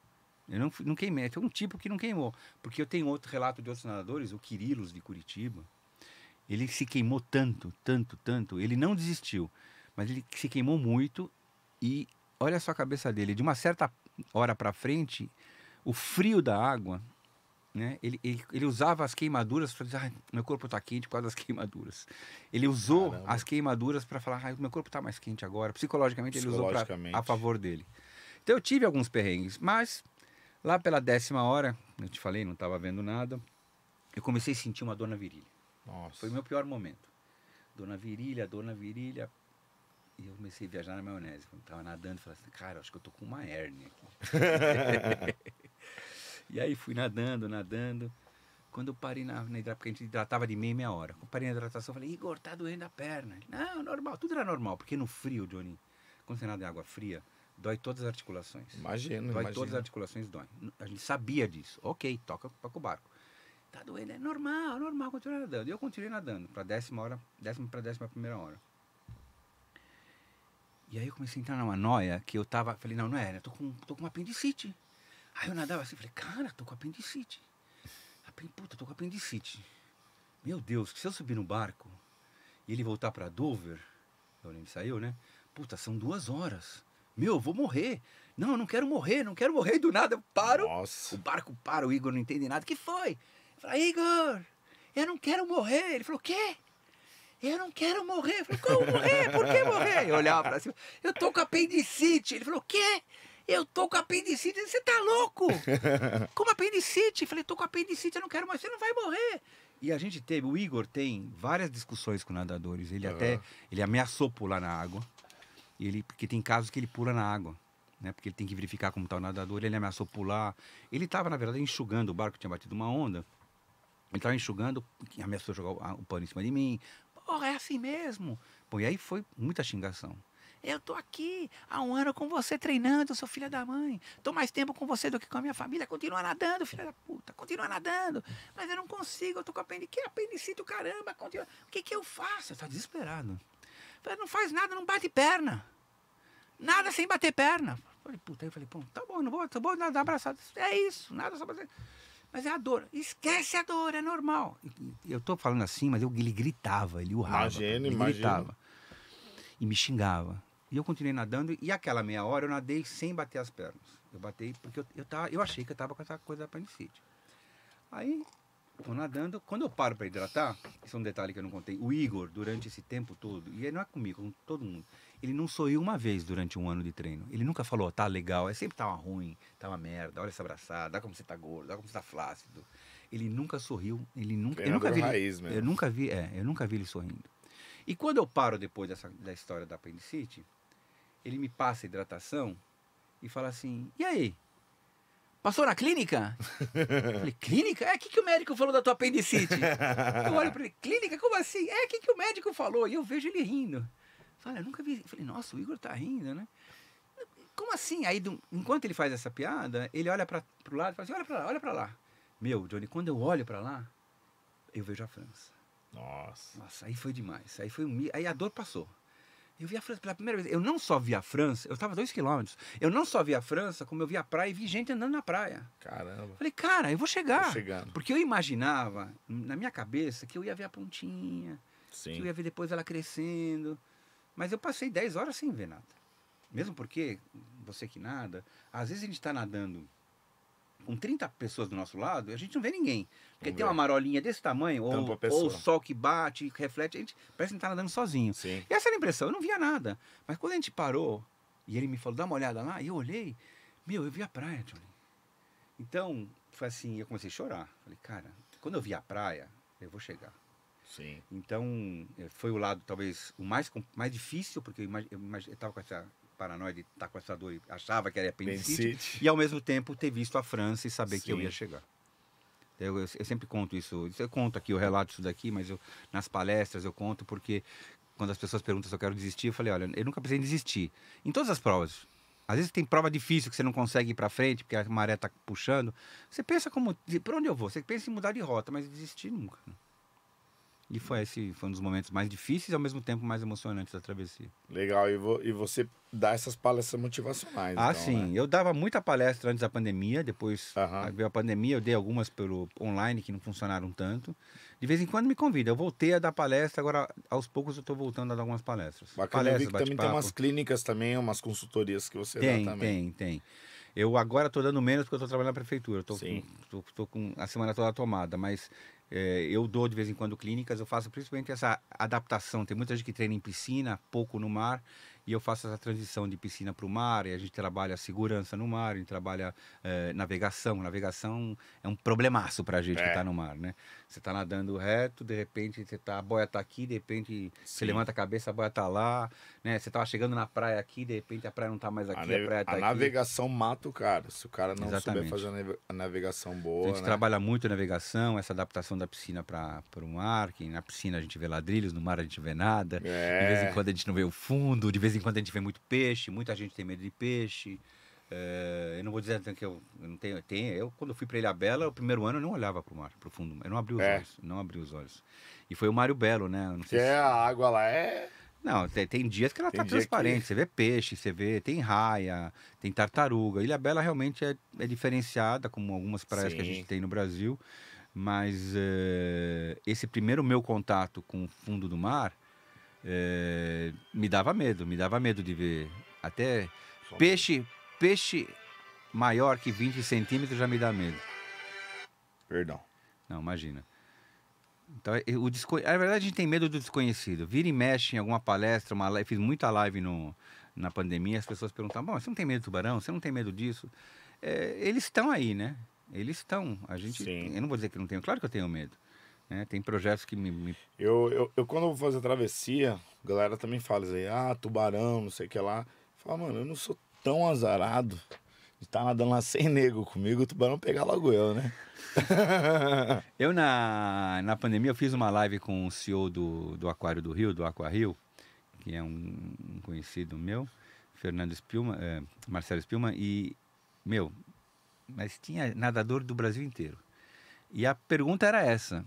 Eu não, não queimei, foi é um tipo que não queimou. Porque eu tenho outro relato de outros nadadores, o Quirilos de Curitiba, ele se queimou tanto, tanto, tanto. Ele não desistiu, mas ele se queimou muito e olha só a cabeça dele. De uma certa hora para frente, o frio da água, né? Ele, ele, ele usava as queimaduras para dizer, ah, meu corpo está quente por causa das queimaduras. Ele usou Caramba. as queimaduras para falar, ah, meu corpo está mais quente agora. Psicologicamente, Psicologicamente, ele usou pra, a favor dele. Então eu tive alguns perrengues, mas lá pela décima hora, eu te falei, não estava vendo nada, eu comecei a sentir uma dor na virilha. Nossa. Foi o meu pior momento. dona virilha, dona virilha. E eu comecei a viajar na maionese. Quando tava nadando, falei assim, cara, acho que eu tô com uma hérnia aqui. e aí fui nadando, nadando. Quando eu parei na, na hidratação, porque a gente hidratava de meia meia hora. Quando eu parei na hidratação, falei, Igor, tá doendo a perna. Não, normal, tudo era normal, porque no frio, Johnny, quando você nada em água fria, dói todas as articulações. Imagino, Dói imagino. todas as articulações, dói. A gente sabia disso. Ok, toca para o barco. Tá doendo, é normal, é normal, continuar nadando. E eu continuei nadando pra décima hora, décima para décima primeira hora. E aí eu comecei a entrar numa noia que eu tava. Falei, não, não é, eu né, tô com, tô com apendicite. Aí eu nadava assim, falei, cara, tô com apendicite. Puta, tô com apendicite. Meu Deus, se eu subir no barco e ele voltar pra Dover, eu é nem saiu, né? Puta, são duas horas. Meu, eu vou morrer. Não, eu não quero morrer, não quero morrer. E do nada eu paro. Nossa. O barco para, o Igor não entende nada. que foi? Falei, Igor, eu não quero morrer. Ele falou, o quê? Eu não quero morrer. Eu falei, como morrer? Por que morrer? Eu olhava pra cima, eu tô com apendicite. Ele falou, o quê? Eu tô com apendicite. Você tá louco? Como apendicite? Eu falei, tô com apendicite, eu não quero mais. Você não vai morrer. E a gente teve, o Igor tem várias discussões com nadadores. Ele uhum. até, ele ameaçou pular na água. Ele, porque tem casos que ele pula na água. Né, porque ele tem que verificar como está o nadador. Ele ameaçou pular. Ele estava, na verdade, enxugando o barco, tinha batido uma onda. Ele estava enxugando, ameaçou jogar o pano em cima de mim. Porra, é assim mesmo. Pô, e aí foi muita xingação. Eu tô aqui há um ano com você treinando, seu filho da mãe. Tô mais tempo com você do que com a minha família. Continua nadando, filha da puta. Continua nadando. Mas eu não consigo, eu tô com apendicite. Que apendicite, caramba. Continua. O que que eu faço? Eu tô tá desesperado. Falei, não faz nada, não bate perna. Nada sem bater perna. Falei, puta, aí eu falei, pô, tá bom, não vou, tá bom, nada abraçado. É isso, nada só bater. Mas é a dor. Esquece a dor, é normal. Eu tô falando assim, mas eu, ele gritava, ele urrava. Imagina, ele imagina. gritava. E me xingava. E eu continuei nadando, e aquela meia hora eu nadei sem bater as pernas. Eu batei porque eu, eu, tava, eu achei que eu tava com essa coisa da apendicite. Aí Tô nadando. Quando eu paro para hidratar, isso é um detalhe que eu não contei. O Igor, durante esse tempo todo, e não é comigo, é com todo mundo, ele não sorriu uma vez durante um ano de treino. Ele nunca falou, tá legal, é sempre tava tá ruim, tava tá merda, olha essa abraçada, dá como você tá gordo, dá como você tá flácido. Ele nunca sorriu, ele nunca. Eu nunca vi. Raiz, mesmo. eu nunca vi, é, eu nunca vi ele sorrindo. E quando eu paro depois dessa, da história da apendicite, ele me passa a hidratação e fala assim: e aí? Passou na clínica? Eu falei, clínica? É, o que, que o médico falou da tua apendicite? Eu olho pra ele, clínica? Como assim? É, o que, que o médico falou? E eu vejo ele rindo. Fala, eu nunca vi. Eu falei, nossa, o Igor tá rindo, né? Como assim? Aí, enquanto ele faz essa piada, ele olha para pro lado e fala assim, olha pra lá, olha pra lá. Meu, Johnny, quando eu olho para lá, eu vejo a França. Nossa. Nossa, aí foi demais. Aí foi aí a dor passou. Eu vi a França pela primeira vez. Eu não só vi a França, eu estava a dois quilômetros. Eu não só vi a França, como eu vi a praia e vi gente andando na praia. Caramba. Falei, cara, eu vou chegar. Vou chegando. Porque eu imaginava, na minha cabeça, que eu ia ver a pontinha. Sim. Que eu ia ver depois ela crescendo. Mas eu passei 10 horas sem ver nada. Mesmo porque, você que nada, às vezes a gente está nadando com 30 pessoas do nosso lado, a gente não vê ninguém. Porque não tem vê. uma marolinha desse tamanho, ou, ou, o sol que bate, que reflete, a gente parece que tá nadando sozinho. Sim. E essa era a impressão, eu não via nada. Mas quando a gente parou, e ele me falou, dá uma olhada lá, e eu olhei, meu, eu vi a praia, Johnny. Então, foi assim, eu comecei a chorar. Falei, cara, quando eu vi a praia, eu vou chegar. Sim. Então, eh, foi o lado talvez o mais, mais difícil, porque eu estava com essa paranoide de tá estar com essa dor e achava que era apendicite. E ao mesmo tempo ter visto a França e saber Sim. que eu ia chegar. Eu, eu, eu, sempre conto isso. Eu conto aqui, eu relato isso daqui, mas eu, nas palestras eu conto porque quando as pessoas perguntam se eu quero desistir, eu falei, olha, eu nunca pensei em desistir. Em todas as provas. Às vezes tem prova difícil que você não consegue ir para frente porque a maré está puxando. Você pensa como, para onde eu vou? Você pensa em mudar de rota, mas desistir nunca. Né? E foi esse foi um dos momentos mais difíceis e ao mesmo tempo mais emocionantes da travessia. Legal, e, vo, e você dá essas palestras motivacionais. Ah, então, sim. Né? Eu dava muita palestra antes da pandemia, depois uhum. veio a pandemia, eu dei algumas pelo online que não funcionaram tanto. De vez em quando me convida. Eu voltei a dar palestra, agora aos poucos eu estou voltando a dar algumas palestras. Bacana, palestras, eu vi que também tem umas clínicas também, umas consultorias que você tem, dá também. Tem, tem, eu agora estou dando menos porque eu estou trabalhando na prefeitura. Estou com, com a semana toda tomada, mas é, eu dou de vez em quando clínicas, eu faço principalmente essa adaptação. Tem muita gente que treina em piscina, pouco no mar e eu faço essa transição de piscina para o mar, e a gente trabalha segurança no mar, a gente trabalha é, navegação. Navegação é um problemaço para a gente é. que está no mar, né? Você está nadando reto, de repente você tá, a boia está aqui, de repente Sim. você levanta a cabeça, a boia está lá, né? Você estava chegando na praia aqui, de repente a praia não está mais aqui, a, tá a praia aqui. navegação mata o cara, se o cara não Exatamente. souber fazer a navegação boa. A gente né? trabalha muito a navegação, essa adaptação da piscina para o mar, que na piscina a gente vê ladrilhos, no mar a gente vê nada, é. de vez em é. quando a gente não vê o fundo, de vez em em quando a gente vê muito peixe, muita gente tem medo de peixe. É, eu não vou dizer que eu, não tenho, tem. Eu quando fui para Ilha Bela, o primeiro ano eu não olhava para o mar, para fundo, eu não abri os é. olhos, não abri os olhos. E foi o Mário Belo, né? não sei é, se... a água lá é não, tem, tem, dias que ela tá tem tá transparente. Que... Você vê peixe, você vê, tem raia, tem tartaruga. Ilha Bela realmente é, é diferenciada, como algumas praias Sim. que a gente tem no Brasil. Mas é, esse primeiro meu contato com o fundo do mar é, me dava medo, me dava medo de ver. Até peixe, peixe maior que 20 centímetros já me dá medo. Perdão. Não, imagina. Então, é, o desco... Na verdade, a gente tem medo do desconhecido. Vira e mexe em alguma palestra, uma live, fiz muita live no, na pandemia, as pessoas perguntam, bom, você não tem medo do tubarão? Você não tem medo disso? É, eles estão aí, né? Eles estão. A gente. Sim. Eu não vou dizer que não tenho, claro que eu tenho medo. Né? Tem projetos que me. me... Eu, eu, eu, quando eu vou fazer travessia, a galera também fala assim, ah, tubarão, não sei o que lá. Fala, mano, eu não sou tão azarado de tá nadando lá sem nego comigo, o tubarão pegar logo eu, né? eu, na, na pandemia, eu fiz uma live com o CEO do, do Aquário do Rio, do Aquario, que é um, um conhecido meu, Fernando Spilman, é, Marcelo Spilman, e, meu, mas tinha nadador do Brasil inteiro. E a pergunta era essa: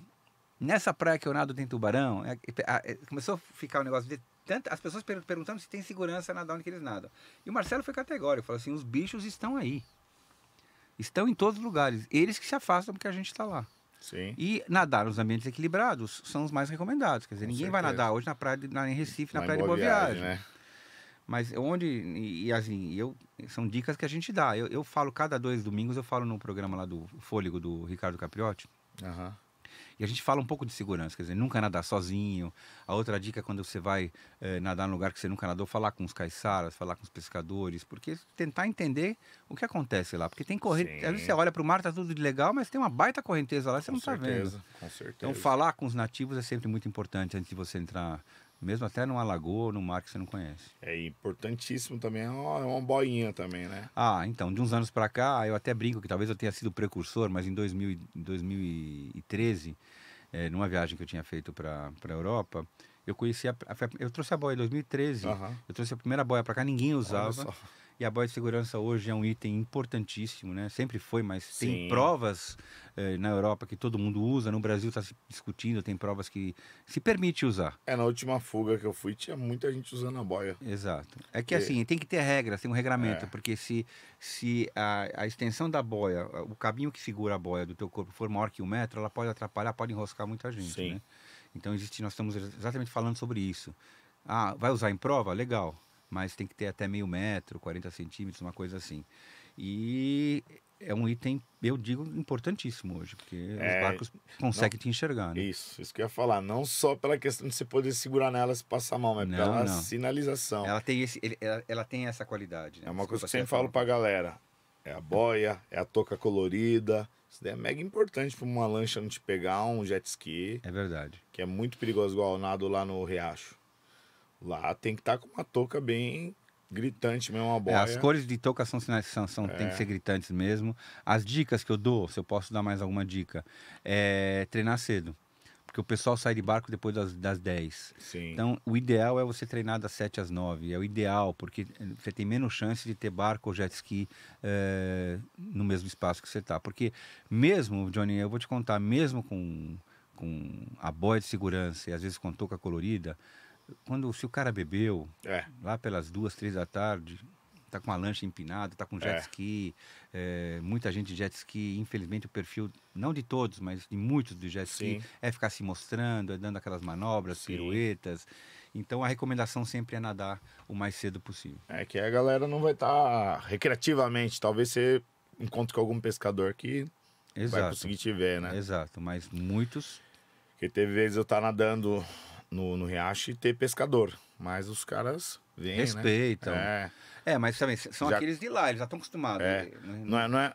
Nessa praia que eu nado tem tubarão, é, é, é, começou a ficar um negócio de tanta, as pessoas perguntando se tem segurança nadar onde eles nadam. E o Marcelo foi categórico, falou assim: os bichos estão aí. Estão em todos os lugares. Eles que se afastam porque a gente está lá. Sim. E nadar nos ambientes equilibrados são os mais recomendados. Quer dizer, Com ninguém certeza. vai nadar hoje na praia de, na, em Recife, na, na praia de Boa Viagem. Né? Mas onde, e, assim, eu, são dicas que a gente dá. Eu, eu falo cada dois domingos, eu falo no programa lá do Fôlego do Ricardo Capriotti. Uhum. E a gente fala um pouco de segurança, quer dizer, nunca nadar sozinho. A outra dica é quando você vai eh, nadar num lugar que você nunca nadou, falar com os caiçaras, falar com os pescadores, porque tentar entender o que acontece lá. Porque tem corrente. Às vezes você olha para o mar, tá tudo legal, mas tem uma baita correnteza lá, você não certeza, tá vendo. Com então, certeza. Então falar com os nativos é sempre muito importante antes de você entrar mesmo até numa lagoa, num mar que você não conhece. É importantíssimo também, é uma, é boinha também, né? Ah, então, de uns anos para cá, eu até brinco que talvez eu tenha sido precursor, mas em 2000, 2013, é, numa viagem que eu tinha feito para a Europa, eu conheci a, a, eu trouxe a boia em 2013. Uhum. Eu trouxe a primeira boia para cá, ninguém usava. E a boia de segurança hoje é um item importantíssimo, né? Sempre foi, mas Sim. tem provas eh, na Europa que todo mundo usa, no Brasil está se discutindo, tem provas que se permite usar. É, na última fuga que eu fui tinha muita gente usando a boia. Exato. É que e... assim, tem que ter regras, tem um regramento, é. porque se, se a, a extensão da boia, o caminho que segura a boia do teu corpo for maior que um metro, ela pode atrapalhar, pode enroscar muita gente, Sim. né? Então existe, nós estamos exatamente falando sobre isso. Ah, vai usar em prova? Legal mas tem que ter até meio metro, 40 centímetros, uma coisa assim. E é um item, eu digo, importantíssimo hoje, porque é, os barcos conseguem não, te enxergar, né? Isso, isso que eu ia falar. Não só pela questão de você poder segurar nela se passar mal, mas não, pela não. sinalização. Ela tem, esse, ela, ela tem essa qualidade, né? É uma Desculpa coisa que eu sempre falo pra galera. É a boia, é a touca colorida. Isso daí é mega importante pra uma lancha não te pegar, um jet ski. É verdade. Que é muito perigoso, igual o nado lá no riacho. Lá tem que estar tá com uma touca bem gritante mesmo, uma boia. É, as cores de touca são sinais que são, é. tem que é. ser gritantes mesmo. As dicas que eu dou, se eu posso dar mais alguma dica, é treinar cedo. Porque o pessoal sai de barco depois das, das 10. Sim. Então, o ideal é você treinar das 7 às 9. É o ideal, porque eh, você tem menos chance de ter barco ou jet ski é, no mesmo espaço que você está. Porque mesmo, Johnny, eu vou te contar, mesmo com, com a boia de segurança e às vezes com touca colorida, quando se o cara bebeu, é. lá pelas duas, três da tarde, tá com a lancha empinada, tá com jet é. ski, é, muita gente de jet ski, infelizmente o perfil, não de todos, mas de muitos de jet ski, Sim. é ficar se mostrando, é dando aquelas manobras, Sim. piruetas. Então a recomendação sempre é nadar o mais cedo possível. É que a galera não vai estar tá recreativamente, talvez você encontre com algum pescador que Exato. vai conseguir te ver, né? Exato, mas muitos. Que teve vezes eu estar tá nadando no, no riacho e ter pescador. Mas os caras vêm, né? Respeitam. Né? É. é. mas também são já... aqueles de lá, eles já estão acostumados. É. Né? é. Não, é, não, é,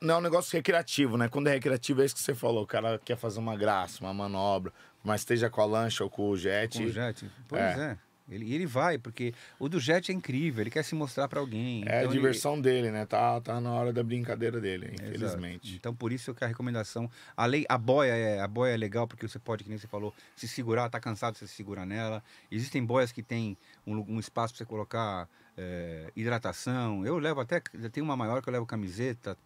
não é um negócio recreativo, né? Quando é recreativo é isso que você falou, o cara quer fazer uma graça, uma manobra, mas esteja com a lancha ou com o jet. Com o jet, pois é. é. Ele, ele vai, porque o do Jet é incrível, ele quer se mostrar para alguém. É então a diversão ele... dele, né? Tá, tá na hora da brincadeira dele, infelizmente. Exato. Então, por isso que é a recomendação. A, lei, a, boia é, a boia é legal, porque você pode, que nem você falou, se segurar, tá cansado, você se segura nela. Existem boias que tem um, um espaço para você colocar é, hidratação. Eu levo até. Tem uma maior que eu levo camiseta,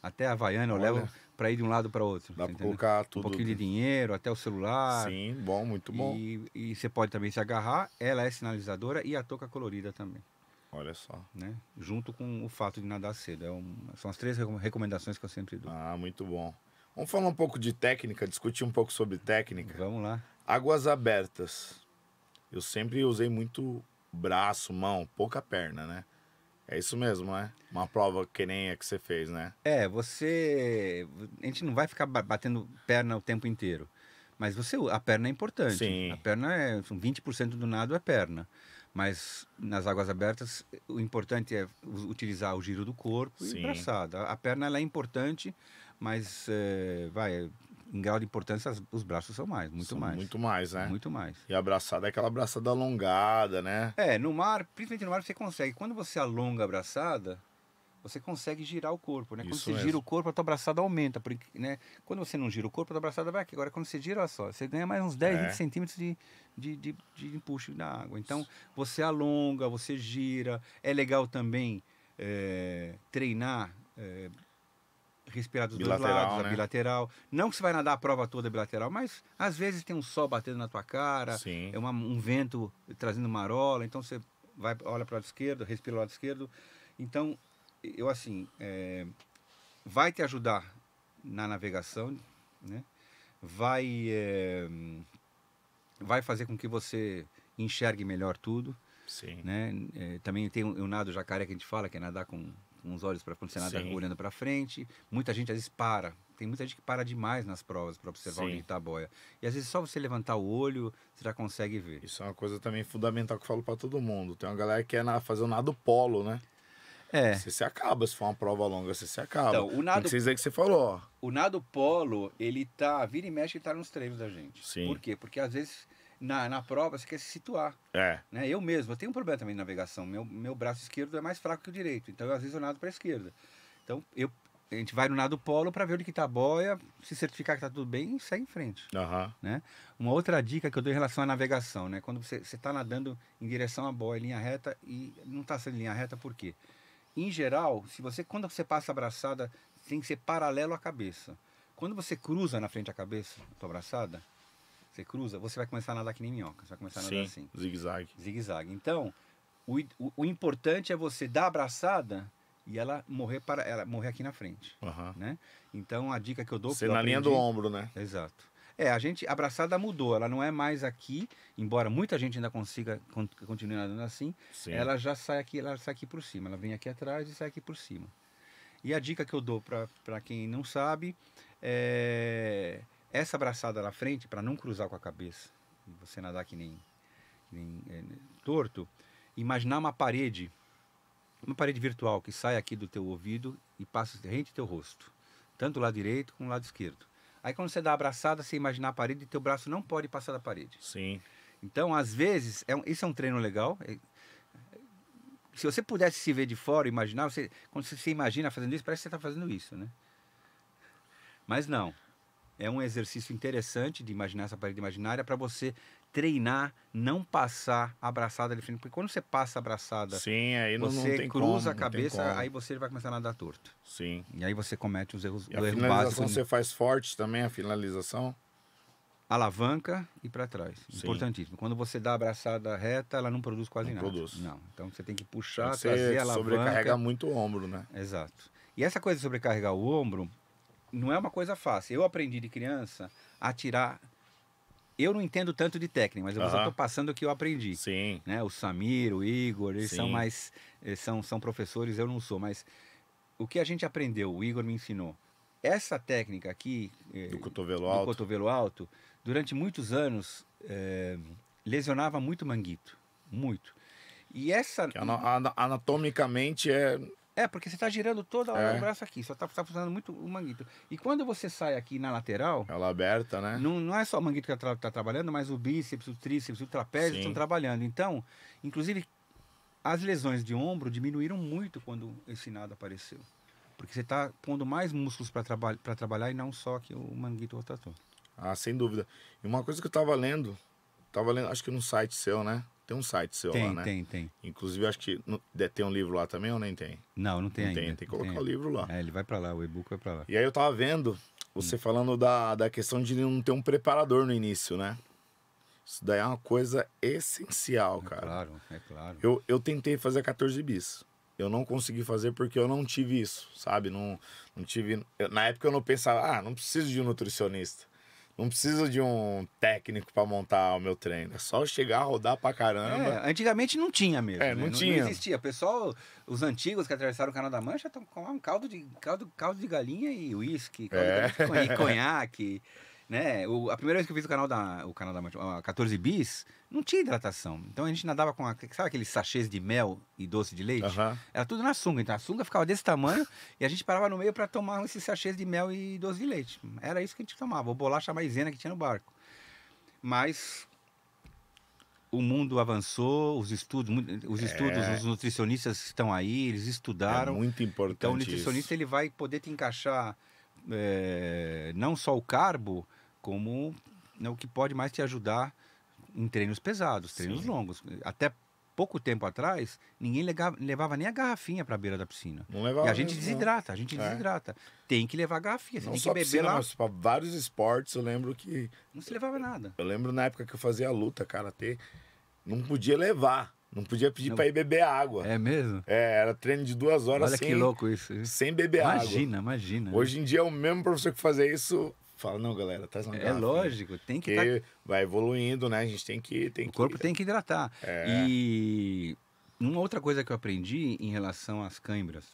até a Havaiana, eu Olha. levo para ir de um lado para outro. Dá para colocar tudo. Um pouquinho de dinheiro, até o celular. Sim, bom, muito bom. E, e você pode também se agarrar. Ela é sinalizadora e a touca colorida também. Olha só. Né? Junto com o fato de nadar cedo. É um, são as três recomendações que eu sempre dou. Ah, muito bom. Vamos falar um pouco de técnica, discutir um pouco sobre técnica. Vamos lá. Águas abertas. Eu sempre usei muito braço, mão, pouca perna, né? É isso mesmo, né? Uma prova que nem a que você fez, né? É, você. A gente não vai ficar batendo perna o tempo inteiro. Mas você, a perna é importante. Sim. A perna é. 20% do nado é perna. Mas nas águas abertas, o importante é utilizar o giro do corpo Sim. e braçada. A perna ela é importante, mas é, vai em grau de importância, os braços são mais, muito são mais. Muito mais, né? Muito mais. E a abraçada é aquela abraçada alongada, né? É, no mar, principalmente no mar, você consegue. Quando você alonga a abraçada, você consegue girar o corpo, né? Quando você mesmo. gira o corpo, a tua abraçada aumenta, porque, né? Quando você não gira o corpo, a tua abraçada vai aqui. Agora, quando você gira, olha só, você ganha mais uns 10, é. 20 centímetros de, de, de, de empuxo na água. Então, você alonga, você gira. É legal também é, treinar é, respirar dos dois lados, né? a bilateral. Não que você vai nadar a prova toda bilateral, mas às vezes tem um sol batendo na tua cara, Sim. é uma, um vento trazendo marola, então você vai olha para o lado esquerdo, respira o lado esquerdo. Então, eu assim, é, vai te ajudar na navegação, né? Vai é, vai fazer com que você enxergue melhor tudo. Sim. Né? É, também tem o nado jacaré que a gente fala, que é nadar com com os olhos para condicionada olhando para frente. Muita gente às vezes para. Tem muita gente que para demais nas provas para observar Sim. onde está a boia. E às vezes só você levantar o olho, você já consegue ver. Isso é uma coisa também fundamental que eu falo para todo mundo. Tem uma galera que quer é fazer o nado polo, né? É. Você se acaba, se for uma prova longa, você se acaba. Então, o nado, Tem que que você falou. O nado polo, ele tá, vira e mexe, ele tá nos treinos da gente. Sim. Por quê? Porque às vezes na, na prova, você quer se situar. É. Né? Eu mesmo, eu tenho um problema também de navegação. Meu, meu braço esquerdo é mais fraco que o direito. Então, eu, às vezes, eu nado para a esquerda. Então, eu, a gente vai no nado polo para ver onde que tá a boia, se certificar que tá tudo bem e segue em frente. Uhum. Né? Uma outra dica que eu dou em relação à navegação, né? Quando você está nadando em direção à boia, linha reta, e não está sendo linha reta, por quê? Em geral, se você quando você passa abraçada, tem que ser paralelo à cabeça. Quando você cruza na frente da cabeça, tua abraçada, você cruza, você vai começar a nadar que nem minhoca. Você vai começar a nadar Sim, assim. Zigue-zague. Zigue-zague. Então, o, o, o, importante é você dar a abraçada e ela morrer para ela morrer aqui na frente. Uhum. Né? Então a dica que eu dou. Você na aprendi, linha do ombro, né? Exato. É, a gente, a abraçada mudou, ela não é mais aqui, embora muita gente ainda consiga continuar andando assim, Sim. ela já sai aqui, ela sai aqui por cima, ela vem aqui atrás e sai aqui por cima. E a dica que eu dou para quem não sabe é essa abraçada na frente, para não cruzar com a cabeça, e você nadar que nem, que nem é, né, torto, imaginar uma parede, uma parede virtual que sai aqui do teu ouvido e passa rente teu rosto, tanto o lado direito como o lado esquerdo. Aí quando você dá a abraçada, você imagina a parede e teu braço não pode passar da parede. Sim. Então, às vezes, é um, isso é um treino legal. É, se você pudesse se ver de fora, imaginar, você, quando você se imagina fazendo isso, parece que você está fazendo isso, né? Mas não é um exercício interessante de imaginar essa parede imaginária para você treinar, não passar abraçada de frente. Porque quando você passa abraçada, Sim, aí não, você não cruza como, a cabeça, aí você vai começar a nadar torto. Sim. E aí você comete os erros, e a erro finalização básico. você faz forte também, a finalização? Alavanca e para trás. Sim. Importantíssimo. Quando você dá a abraçada reta, ela não produz quase não nada. Produz. Não. Então você tem que puxar, você trazer a alavanca. Sobrecarrega muito o ombro, né? Exato. E essa coisa de sobrecarregar o ombro, não é uma coisa fácil. Eu aprendi de criança a tirar. Eu não entendo tanto de técnica, mas eu estou uhum. passando o que eu aprendi. Sim. Né? O Samir, o Igor, eles Sim. são mais. Eles eh, são, são professores, eu não sou, mas o que a gente aprendeu, o Igor me ensinou. Essa técnica aqui. Eh, do cotovelo do alto. cotovelo alto, durante muitos anos, é, lesionava muito manguito. Muito. E essa. Que anatomicamente é é, porque você está girando toda hora é. o braço aqui, só está tá funcionando muito o manguito. E quando você sai aqui na lateral. Ela aberta, né? Não, não é só o manguito que está tá trabalhando, mas o bíceps, o tríceps, o trapézio estão trabalhando. Então, inclusive, as lesões de ombro diminuíram muito quando esse nada apareceu. Porque você está pondo mais músculos para traba trabalhar e não só que o manguito rotator. Ah, sem dúvida. E uma coisa que eu estava lendo, estava lendo, acho que num site seu, né? Tem um site seu tem, lá, né? Tem, tem, Inclusive, acho que no, tem um livro lá também ou nem tem? Não, não tem não ainda. Tem, tem que colocar tem. o livro lá. É, ele vai para lá, o e-book vai para lá. E aí eu tava vendo você hum. falando da, da questão de não ter um preparador no início, né? Isso daí é uma coisa essencial, é cara. Claro, é claro. Eu, eu tentei fazer 14 bis. Eu não consegui fazer porque eu não tive isso, sabe? Não, não tive. Eu, na época eu não pensava, ah, não preciso de um nutricionista. Não preciso de um técnico para montar o meu treino. É só chegar, rodar pra caramba. É, antigamente não tinha mesmo. É, não né? tinha. Não, não existia. pessoal, os antigos que atravessaram o Canal da Mancha, tomavam caldo de, caldo, caldo de galinha e uísque, é. e conhaque. né? O, a primeira vez que eu fiz o canal da, o canal da a 14 bis, não tinha hidratação. Então a gente nadava com, a, sabe aqueles sachês de mel e doce de leite? Uhum. Era tudo na sunga. Então a sunga ficava desse tamanho e a gente parava no meio para tomar esses sachês de mel e doce de leite. Era isso que a gente tomava, o bolacha maisena que tinha no barco. Mas o mundo avançou, os estudos, os é. estudos, é. os nutricionistas estão aí, eles estudaram. É muito importante. Então o nutricionista isso. ele vai poder te encaixar é, não só o carbo, como né, o que pode mais te ajudar em treinos pesados, treinos Sim. longos. Até pouco tempo atrás, ninguém legava, levava nem a garrafinha para a beira da piscina. Não levava. E a gente mesmo, desidrata, não. a gente é. desidrata. Tem que levar a garrafinha, não tem que beber piscina, lá. para vários esportes, eu lembro que não se levava nada. Eu lembro na época que eu fazia luta, karatê, não podia levar. Não podia pedir para ir beber água. É mesmo? É, era treino de duas horas Olha sem... que louco isso. Sem beber imagina, água. Imagina, imagina. Né? Hoje em dia, é o mesmo professor que fazia isso fala, não, galera, traz uma É garrafa, lógico, tem que... tá... vai evoluindo, né? A gente tem que... Tem o corpo que... tem que hidratar. É. E uma outra coisa que eu aprendi em relação às câimbras,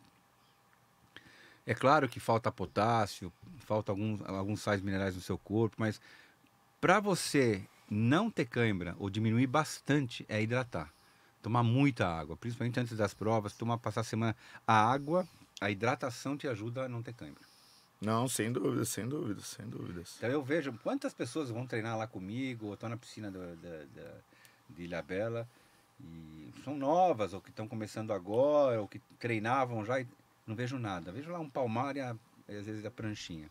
é claro que falta potássio, falta alguns, alguns sais minerais no seu corpo, mas para você não ter cãibra ou diminuir bastante é hidratar. Tomar muita água, principalmente antes das provas, tomar, passar a semana. A água, a hidratação te ajuda a não ter cãibra. Não, sem dúvida, sem dúvida, sem dúvidas. Então eu vejo quantas pessoas vão treinar lá comigo, ou estão na piscina do, da, da, de Ilha Bela, e são novas, ou que estão começando agora, ou que treinavam já e não vejo nada. Vejo lá um palmar e, a, às vezes a pranchinha.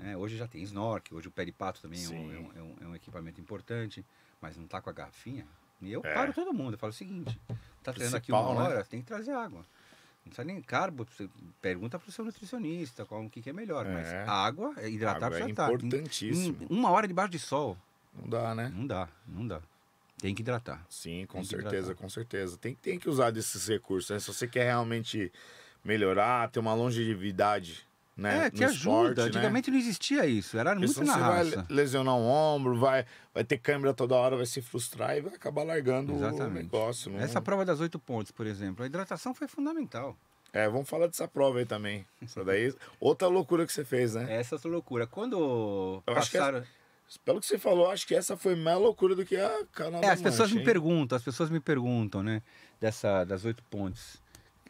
É, hoje já tem snorkel, hoje o peripato também é, é um, é, um, é um, equipamento importante, mas não está com a garrafinha. E eu é. paro todo mundo, eu falo o seguinte, está treinando aqui uma né? hora, né? tem que trazer água. Não precisa nem carbo, você pergunta para o seu nutricionista qual, o que, que é melhor. É. Mas água, é hidratar água já é tá. importantíssimo. em uma hora debaixo de sol. Não dá, né? Não dá, não dá. Tem que hidratar. Sim, com certeza, com certeza. Tem, tem que usar desses recursos. Né? Se você quer realmente melhorar, ter uma longevidade né? É, que no ajuda. Esporte, né? Antigamente né? não existia isso, era Porque muito na você raça. vai lesionar um ombro, vai, vai ter câmera toda hora, vai se frustrar e vai acabar largando Exatamente. o negócio. Não... Essa é? prova das oito pontos, por exemplo, a hidratação foi fundamental. É, vamos falar dessa prova aí também. Essa daí, outra loucura que você fez, né? Essa outra loucura. Quando Eu passaram... Acho que pelo que você falou, acho que essa foi mais loucura do que a canal É, as Manche, pessoas hein? me perguntam, as pessoas me perguntam, né? Dessa, das oito pontes.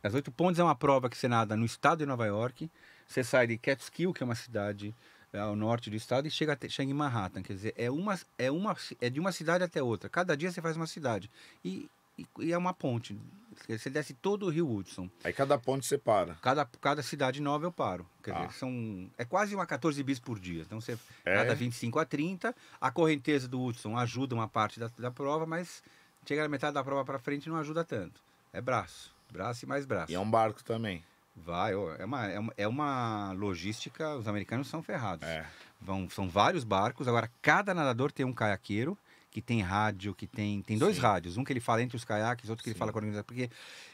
As oito pontes é uma prova que você nada no estado de Nova York você sai de Catskill, que é uma cidade eh, ao norte do estado, e chega, até, chega em Manhattan. Quer dizer, é, uma, é, uma, é de uma cidade até outra. Cada dia você faz uma cidade. E, e, e é uma ponte. Você desce todo o Rio Hudson. Aí cada ponte você para. Cada, cada cidade nova eu paro. Quer ah. dizer, são, é quase uma 14 bis por dia. Então você é. cada 25 a 30. A correnteza do Hudson ajuda uma parte da, da prova, mas chega na metade da prova para frente não ajuda tanto. É braço. Braço e mais braço. E é um barco também. Vai, ó, é, é uma, é uma, logística, os americanos são ferrados. É. Vão, são vários barcos, agora cada nadador tem um caiaqueiro, que tem rádio, que tem. Tem dois Sim. rádios, um que ele fala entre os caiaques, outro que Sim. ele fala com a organização. Porque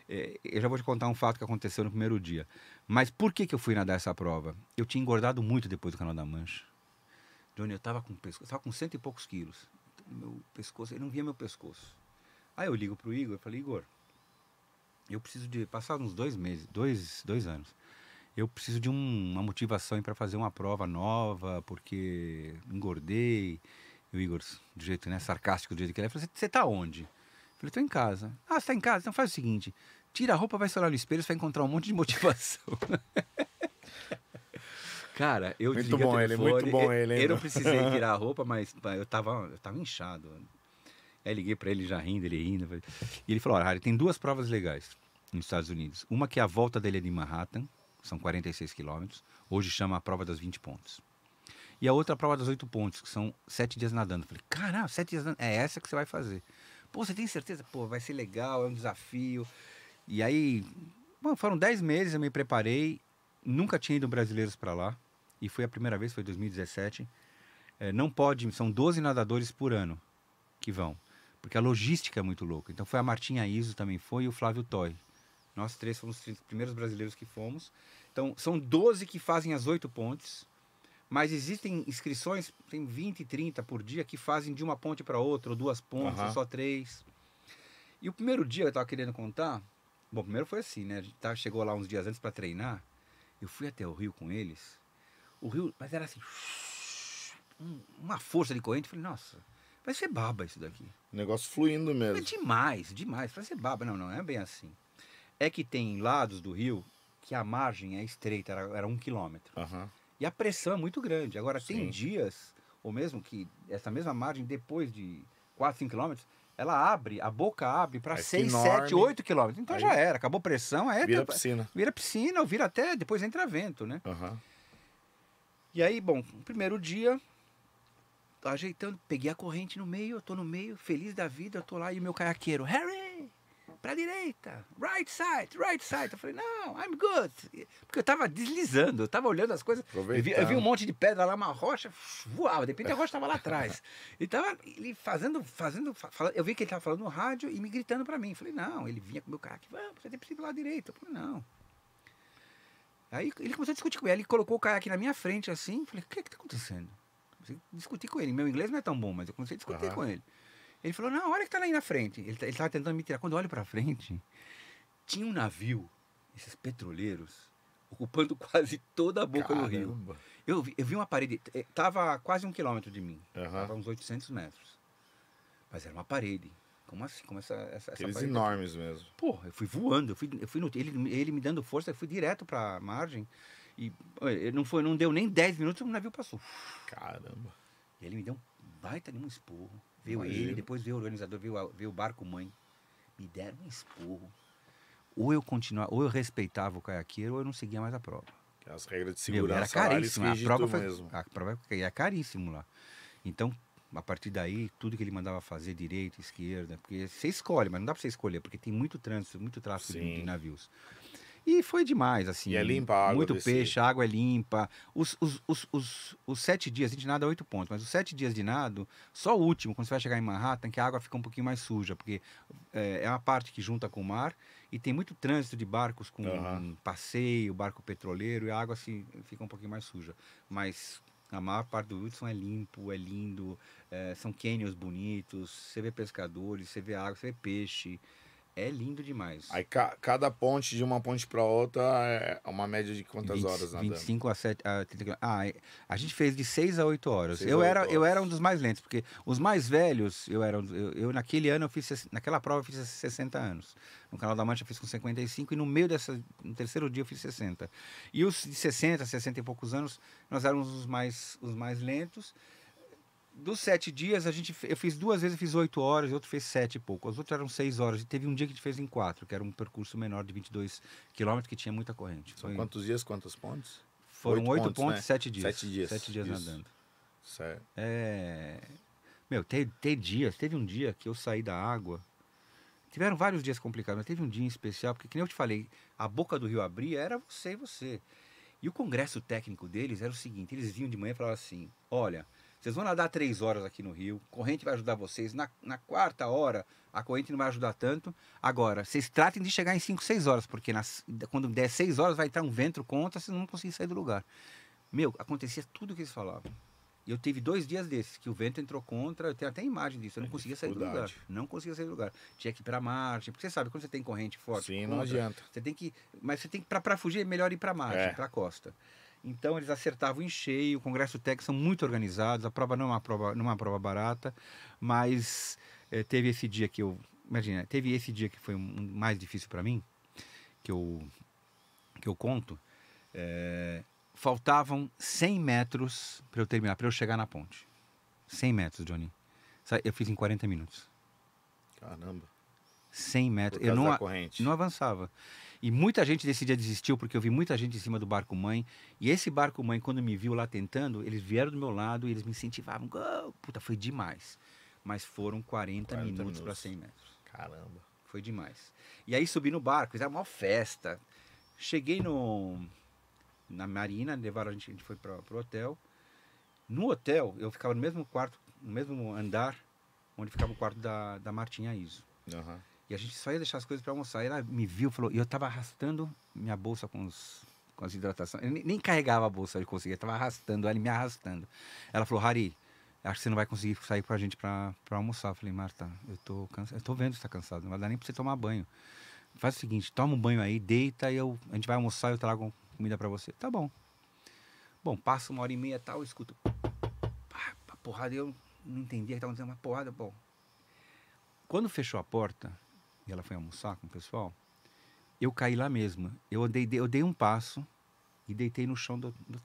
é, eu já vou te contar um fato que aconteceu no primeiro dia. Mas por que, que eu fui nadar essa prova? Eu tinha engordado muito depois do Canal da Mancha. Johnny, eu tava com pescoço, Estava com cento e poucos quilos. meu pescoço, ele não via meu pescoço. Aí eu ligo pro Igor, e falei, Igor, eu preciso de passar uns dois meses, dois, dois anos. Eu preciso de um, uma motivação para fazer uma prova nova, porque engordei. E o Igor, do jeito né, sarcástico, do jeito que ele é, falou: Você assim, tá onde? Eu falei: Tô em casa. Ah, você tá em casa? Então faz o seguinte: tira a roupa, vai se olhar no espelho, você vai encontrar um monte de motivação. Cara, eu Muito bom ele, muito bom ele. Eu não precisei tirar a roupa, mas eu tava, eu tava inchado. Aí liguei para ele já rindo, ele rindo. E ele falou: Olha, tem duas provas legais nos Estados Unidos. Uma que é a volta dele é de Manhattan, são 46 quilômetros. Hoje chama a prova das 20 pontos. E a outra a prova das 8 pontos, que são 7 dias nadando. Eu falei: caralho, 7 dias nadando, é essa que você vai fazer. Pô, você tem certeza? Pô, vai ser legal, é um desafio. E aí, bom, foram 10 meses, eu me preparei. Nunca tinha ido brasileiros para lá. E foi a primeira vez, foi 2017. É, não pode, são 12 nadadores por ano que vão porque a logística é muito louca. Então foi a Martinha Iso também foi e o Flávio Toy. Nós três fomos os primeiros brasileiros que fomos. Então são 12 que fazem as oito pontes, mas existem inscrições, tem 20 e 30 por dia que fazem de uma ponte para outra, ou duas pontes, uhum. ou só três. E o primeiro dia eu estava querendo contar, bom, primeiro foi assim, né? A gente tá, chegou lá uns dias antes para treinar. Eu fui até o rio com eles. O rio, mas era assim, uma força de corrente, eu falei, nossa, Vai ser baba isso daqui. O negócio fluindo mesmo. É demais, demais. Vai ser baba. Não, não, é bem assim. É que tem lados do rio que a margem é estreita, era, era um quilômetro. Uhum. E a pressão é muito grande. Agora, Sim. tem dias, ou mesmo que essa mesma margem, depois de 4, 5 quilômetros, ela abre, a boca abre para 6, 7, 8 quilômetros. Então Aí já era, acabou a pressão, é. Vira até, piscina. Vira piscina, ou vira até, depois entra vento, né? Uhum. E aí, bom, primeiro dia, ajeitando, peguei a corrente no meio, eu tô no meio, feliz da vida, eu tô lá e o meu caiaqueiro, Harry, pra direita, right side, right side. Eu falei, não, I'm good. Porque eu tava deslizando, eu tava olhando as coisas. Eu vi, eu vi, um monte de pedra lá, uma rocha, voava, de repente a rocha tava lá atrás. E tava ele fazendo, fazendo, eu vi que ele tava falando no rádio e me gritando pra mim. Eu falei, não, ele vinha com meu caiaque, vamos, você tem que ir lá direito. Eu falei, não. Aí ele começou a discutir com ele, ele colocou o caiaque na minha frente assim, falei, o que é que tá acontecendo? discutir com ele. Meu inglês não é tão bom, mas eu comecei a discutir uhum. com ele. Ele falou, não, olha que tá lá aí na frente. Ele, tá, ele tava tentando me tirar. Quando eu olho pra frente, tinha um navio, esses petroleiros, ocupando quase toda a boca Caramba. do rio. Eu vi, eu vi uma parede, é, tava quase um quilômetro de mim. Uhum. Tava uns 800 metros. Mas era uma parede. Como assim? Como essa, essa, enormes mesmo. Porra, eu fui voando, eu fui, eu fui no, ele, ele me dando força, eu fui direto pra margem. E não, foi, não deu nem 10 minutos, o navio passou. Caramba. E ele me deu um baita de um esporro. Veio Imagina. ele, depois veio o organizador, veio, a, veio o barco mãe. Me deram um esporro. Ou eu continuava, ou eu respeitava o caiaqueiro, ou eu não seguia mais a prova. As regras de segurança Meu, era caríssimo. Lá, a prova foi, mesmo. A prova era é, é caríssimo lá. Então, a partir daí, tudo que ele mandava fazer, direita, esquerda, porque você escolhe, mas não dá para você escolher, porque tem muito trânsito, muito tráfego de navios. E foi demais, assim. E é limpa a água. Muito peixe, a água é limpa. Os, os, os, os, os sete dias, de nado é oito pontos, mas os sete dias de nado, só o último, quando você vai chegar em Manhattan, que a água fica um pouquinho mais suja, porque é, é uma parte que junta com o mar e tem muito trânsito de barcos com uhum. passeio, barco petroleiro, e a água assim, fica um pouquinho mais suja. Mas a maior parte do Hudson é limpo, é lindo, é, são cânions bonitos, você vê pescadores, você vê água, você vê peixe. É lindo demais. Aí ca cada ponte, de uma ponte para outra, é uma média de quantas 20, horas nadando? 25 a 7, a 30 Ah, é, a gente fez de 6 a 8 horas. 6 eu, 8 era, horas. eu era um dos mais lentos, porque os mais velhos, eu era eu, eu naquele ano, eu fiz, naquela prova eu fiz 60 anos. No Canal da Mancha eu fiz com 55 e no meio dessa, no terceiro dia eu fiz 60. E os de 60, 60 e poucos anos, nós éramos os mais, os mais lentos dos sete dias, a gente, eu fiz duas vezes, eu fiz oito horas, o outro fez sete e pouco. Os outros eram seis horas. E teve um dia que a gente fez em quatro, que era um percurso menor de 22 quilômetros, que tinha muita corrente. São Foi... quantos dias, quantos pontos? Foram oito, pontos, pontos né? sete dias. Sete dias. Sete dias Isso. nadando. Certo. É... Meu, tem, tem dias, teve um dia que eu saí da água. Tiveram vários dias complicados, mas teve um dia em especial, porque, como eu te falei, a boca do rio abria, era você e você. E o congresso técnico deles era o seguinte: eles vinham de manhã e falavam assim, olha vocês vão nadar três horas aqui no Rio, corrente vai ajudar vocês. Na, na quarta hora, a corrente não vai ajudar tanto. Agora, vocês tratem de chegar em cinco, seis horas, porque nas, quando der seis horas vai entrar um vento contra, vocês não vão conseguir sair do lugar. Meu, acontecia tudo o que eles falavam. E eu tive dois dias desses que o vento entrou contra, eu tenho até imagem disso, eu não é conseguia sair do lugar. Não conseguia sair do lugar. Tinha que ir para a margem, porque você sabe, quando você tem corrente forte, Sim, contra, não adianta. Você tem que, mas você tem que para fugir é melhor ir para margem, é. para costa. Então eles acertavam em cheio, o Congresso Tech são muito organizados, a prova não é uma prova, não é uma prova barata, mas é, teve esse dia que eu. Imagina, teve esse dia que foi um, mais difícil para mim, que eu, que eu conto. É, faltavam 100 metros para eu terminar, para eu chegar na ponte. 100 metros, Johnny. Eu fiz em 40 minutos. Caramba. 100 metros. eu não, não avançava. E muita gente decidia desistir porque eu vi muita gente em cima do barco mãe. E esse barco mãe, quando me viu lá tentando, eles vieram do meu lado e eles me incentivavam. Oh, puta, foi demais. Mas foram 40, 40 minutos, minutos. para 100 metros. Caramba. Foi demais. E aí subi no barco, fiz uma festa. Cheguei no, na marina, levaram a gente, a gente foi para o hotel. No hotel, eu ficava no mesmo quarto, no mesmo andar, onde ficava o quarto da, da Martinha Iso. Uhum. E a gente só ia deixar as coisas para almoçar. ela me viu, falou, e eu tava arrastando minha bolsa com os com as hidratações. Eu nem carregava a bolsa, eu conseguia, eu tava arrastando, ela me arrastando. Ela falou, Hari, acho que você não vai conseguir sair para a gente para almoçar. Eu falei, Marta, eu tô cansado, eu tô vendo que tá cansado, não vai dar nem para você tomar banho. Faz o seguinte, toma um banho aí, deita e eu, a gente vai almoçar, eu trago comida para você. Tá bom. Bom, passa uma hora e meia tal, eu escuto. a porrada, eu não entendia que tava dizendo uma porrada, bom. Quando fechou a porta, ela foi almoçar com o pessoal, eu caí lá mesmo. Eu, eu dei um passo e deitei no chão do, do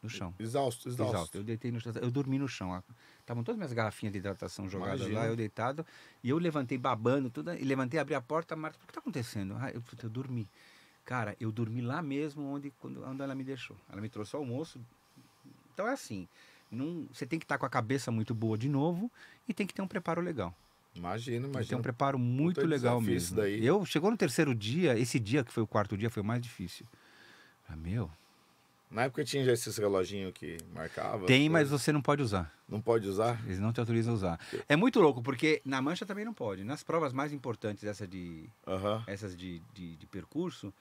no chão. Exausto, exausto, exausto. Eu deitei no chão, eu dormi no chão. Estavam ah, todas minhas garrafinhas de hidratação jogadas Imagina. lá, eu deitado. E eu levantei babando, tudo, e levantei, abri a porta, Marta, o que está acontecendo? Ah, eu, eu dormi. Cara, eu dormi lá mesmo onde, quando, onde ela me deixou. Ela me trouxe o almoço. Então é assim, você tem que estar tá com a cabeça muito boa de novo e tem que ter um preparo legal. Imagino, imagino. tem um preparo muito legal mesmo. Eu chegou no terceiro dia, esse dia que foi o quarto dia foi o mais difícil. Ah, meu. Na época tinha já esses reloginhos que marcava. Tem, coisa. mas você não pode usar. Não pode usar? Eles não te autorizam a usar. É muito louco, porque na mancha também não pode. Nas provas mais importantes, essa de, uhum. essas de, de, de percurso,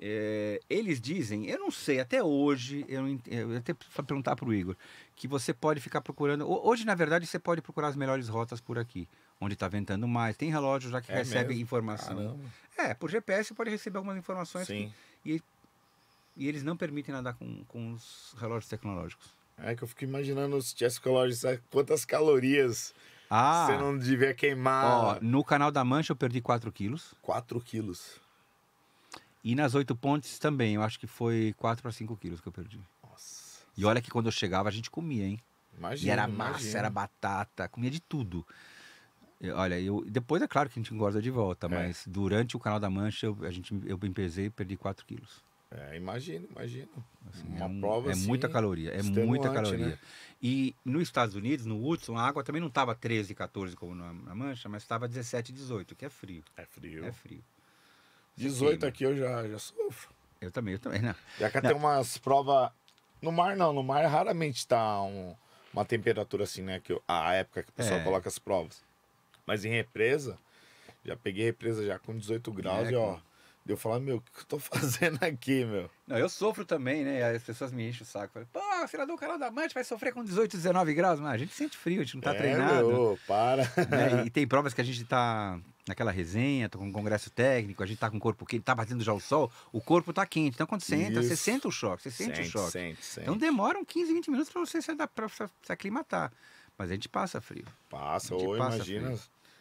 é, eles dizem, eu não sei, até hoje, eu, eu até perguntar para o Igor, que você pode ficar procurando. Hoje, na verdade, você pode procurar as melhores rotas por aqui onde está ventando mais. Tem relógio já que é recebe mesmo? informação. Caramba. É, por GPS pode receber algumas informações que, e, e eles não permitem nadar com, com os relógios tecnológicos. É que eu fico imaginando se tivesse relógios, quantas calorias ah, você não devia queimar. Ó, no canal da Mancha eu perdi 4 quilos. 4 quilos. E nas oito pontes também, eu acho que foi 4 para 5 quilos que eu perdi. Nossa. E olha que quando eu chegava a gente comia, hein? Imagina. E era massa, imagina. era batata, comia de tudo olha, eu, depois é claro que a gente engorda de volta, é. mas durante o Canal da Mancha eu, a gente, eu me pesei e perdi 4 quilos. É, imagino, imagino. Assim, uma é um, prova É assim, muita caloria, é muita né? caloria. Né? E nos Estados Unidos, no Hudson, a água também não estava 13, 14 como na, na Mancha, mas estava 17, 18, que é frio. É frio. É frio. 18 aqui eu já, já sofro. Eu também, eu também, não. Já que não. tem umas provas... No mar não, no mar raramente está um, uma temperatura assim, né? Que a época que o pessoal é. coloca as provas. Mas em represa, já peguei represa já com 18 graus é, e ó. Deu falar, meu, o que eu tô fazendo aqui, meu? Não, eu sofro também, né? As pessoas me enchem o saco. Falam, Pô, senador canal é da Mante vai sofrer com 18, 19 graus. Mas a gente sente frio, a gente não tá é, treinado. Meu, para. Né? E tem provas que a gente tá naquela resenha, tô com um congresso técnico, a gente tá com o corpo quente, tá batendo já o sol, o corpo tá quente. Então quando você entra, Isso. você sente o choque, você sente, sente o choque. Sente, então, sente. Então demoram 15, 20 minutos para você se, pra, pra, se aclimatar. Mas a gente passa frio. Passa, ou imagina. Frio.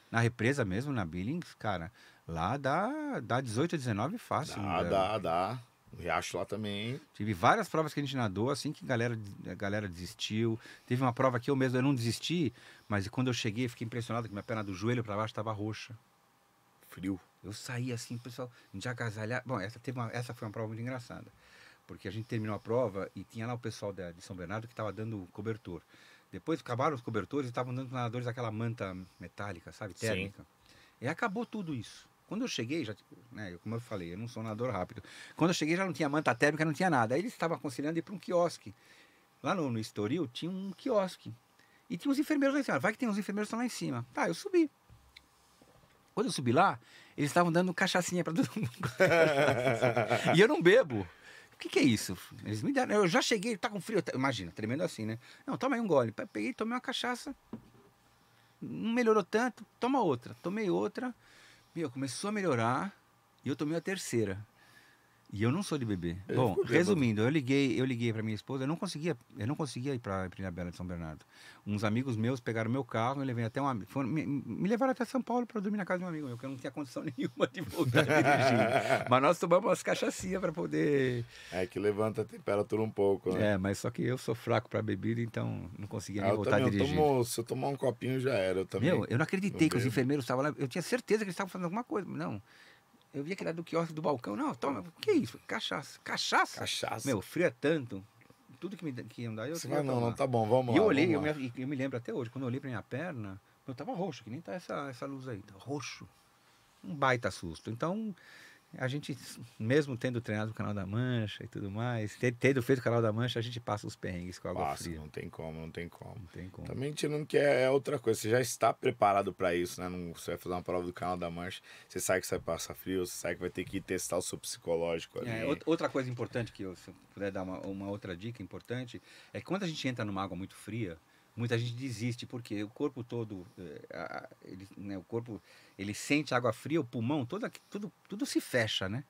Na represa mesmo, na Billings, cara, lá dá, dá 18, 19 fácil. Dá, né? dá, dá. O Riacho lá também. Tive várias provas que a gente nadou, assim que a galera, a galera desistiu. Teve uma prova que eu mesmo eu não desisti, mas quando eu cheguei, fiquei impressionado que minha perna do joelho para baixo estava roxa. Frio. Eu saí assim, pessoal, de agasalhar. Bom, essa, teve uma, essa foi uma prova muito engraçada. Porque a gente terminou a prova e tinha lá o pessoal de, de São Bernardo que estava dando cobertor. Depois acabaram os cobertores e estavam dando os nadadores aquela manta metálica, sabe? Térmica. Sim. E acabou tudo isso. Quando eu cheguei, já, né, como eu falei, eu não sou nadador rápido. Quando eu cheguei já não tinha manta térmica, não tinha nada. Aí eles estavam aconselhando ir para um quiosque. Lá no, no Estoril tinha um quiosque. E tinha uns enfermeiros lá em cima. Vai que tem uns enfermeiros que lá em cima. Tá, eu subi. Quando eu subi lá, eles estavam dando cachaçinha para todo mundo. e eu não bebo que, que é isso? Eles me deram. Eu já cheguei, tá com frio. Tá, imagina, tremendo assim, né? Não, toma aí um gole. Peguei, tomei uma cachaça. Não melhorou tanto, toma outra. Tomei outra. Meu, começou a melhorar. E eu tomei a terceira. E eu não sou de bebê. Bom, resumindo, eu liguei, eu liguei para minha esposa, eu não conseguia, eu não conseguia ir para Prina Bela de São Bernardo. Uns amigos meus pegaram meu carro, me levaram até um, foram, me, me, levaram até São Paulo para dormir na casa de um amigo meu, que eu não tinha condição nenhuma de voltar dirigindo. mas nós tomamos umas cachaçinhas para poder É que levanta a temperatura um pouco, né? É, mas só que eu sou fraco para bebida, então não conseguia ah, voltar também, a dirigir. Eu tomo, se eu tomar um copinho já era, eu também. Meu, eu não acreditei não que bebo. os enfermeiros estavam lá, eu tinha certeza que eles estavam fazendo alguma coisa, não. Eu via que era do quiosque do balcão. Não, toma, o que é isso? Cachaça. Cachaça? Cachaça. Meu, fria tanto. Tudo que me que iam dar, eu Você não, não, tá bom, vamos e lá. Eu olhei, eu, Me, eu me lembro até hoje, quando eu olhei pra minha perna, eu tava roxo, que nem tá essa, essa luz aí, tá roxo. Um baita susto. Então, a gente, mesmo tendo treinado o Canal da Mancha e tudo mais, tendo feito o Canal da Mancha, a gente passa os perrengues com a água passa, fria. Não tem como, não tem como. Não tem como. Também a gente não quer, é outra coisa. Você já está preparado para isso, né? Não, você vai fazer uma prova do Canal da Mancha, você sabe que você vai passar frio, você sabe que vai ter que testar o seu psicológico ali. É, outra coisa importante que eu, se eu puder dar uma, uma outra dica importante, é que quando a gente entra numa água muito fria, muita gente desiste porque o corpo todo eh, ele, né, o corpo ele sente água fria o pulmão tudo tudo se fecha né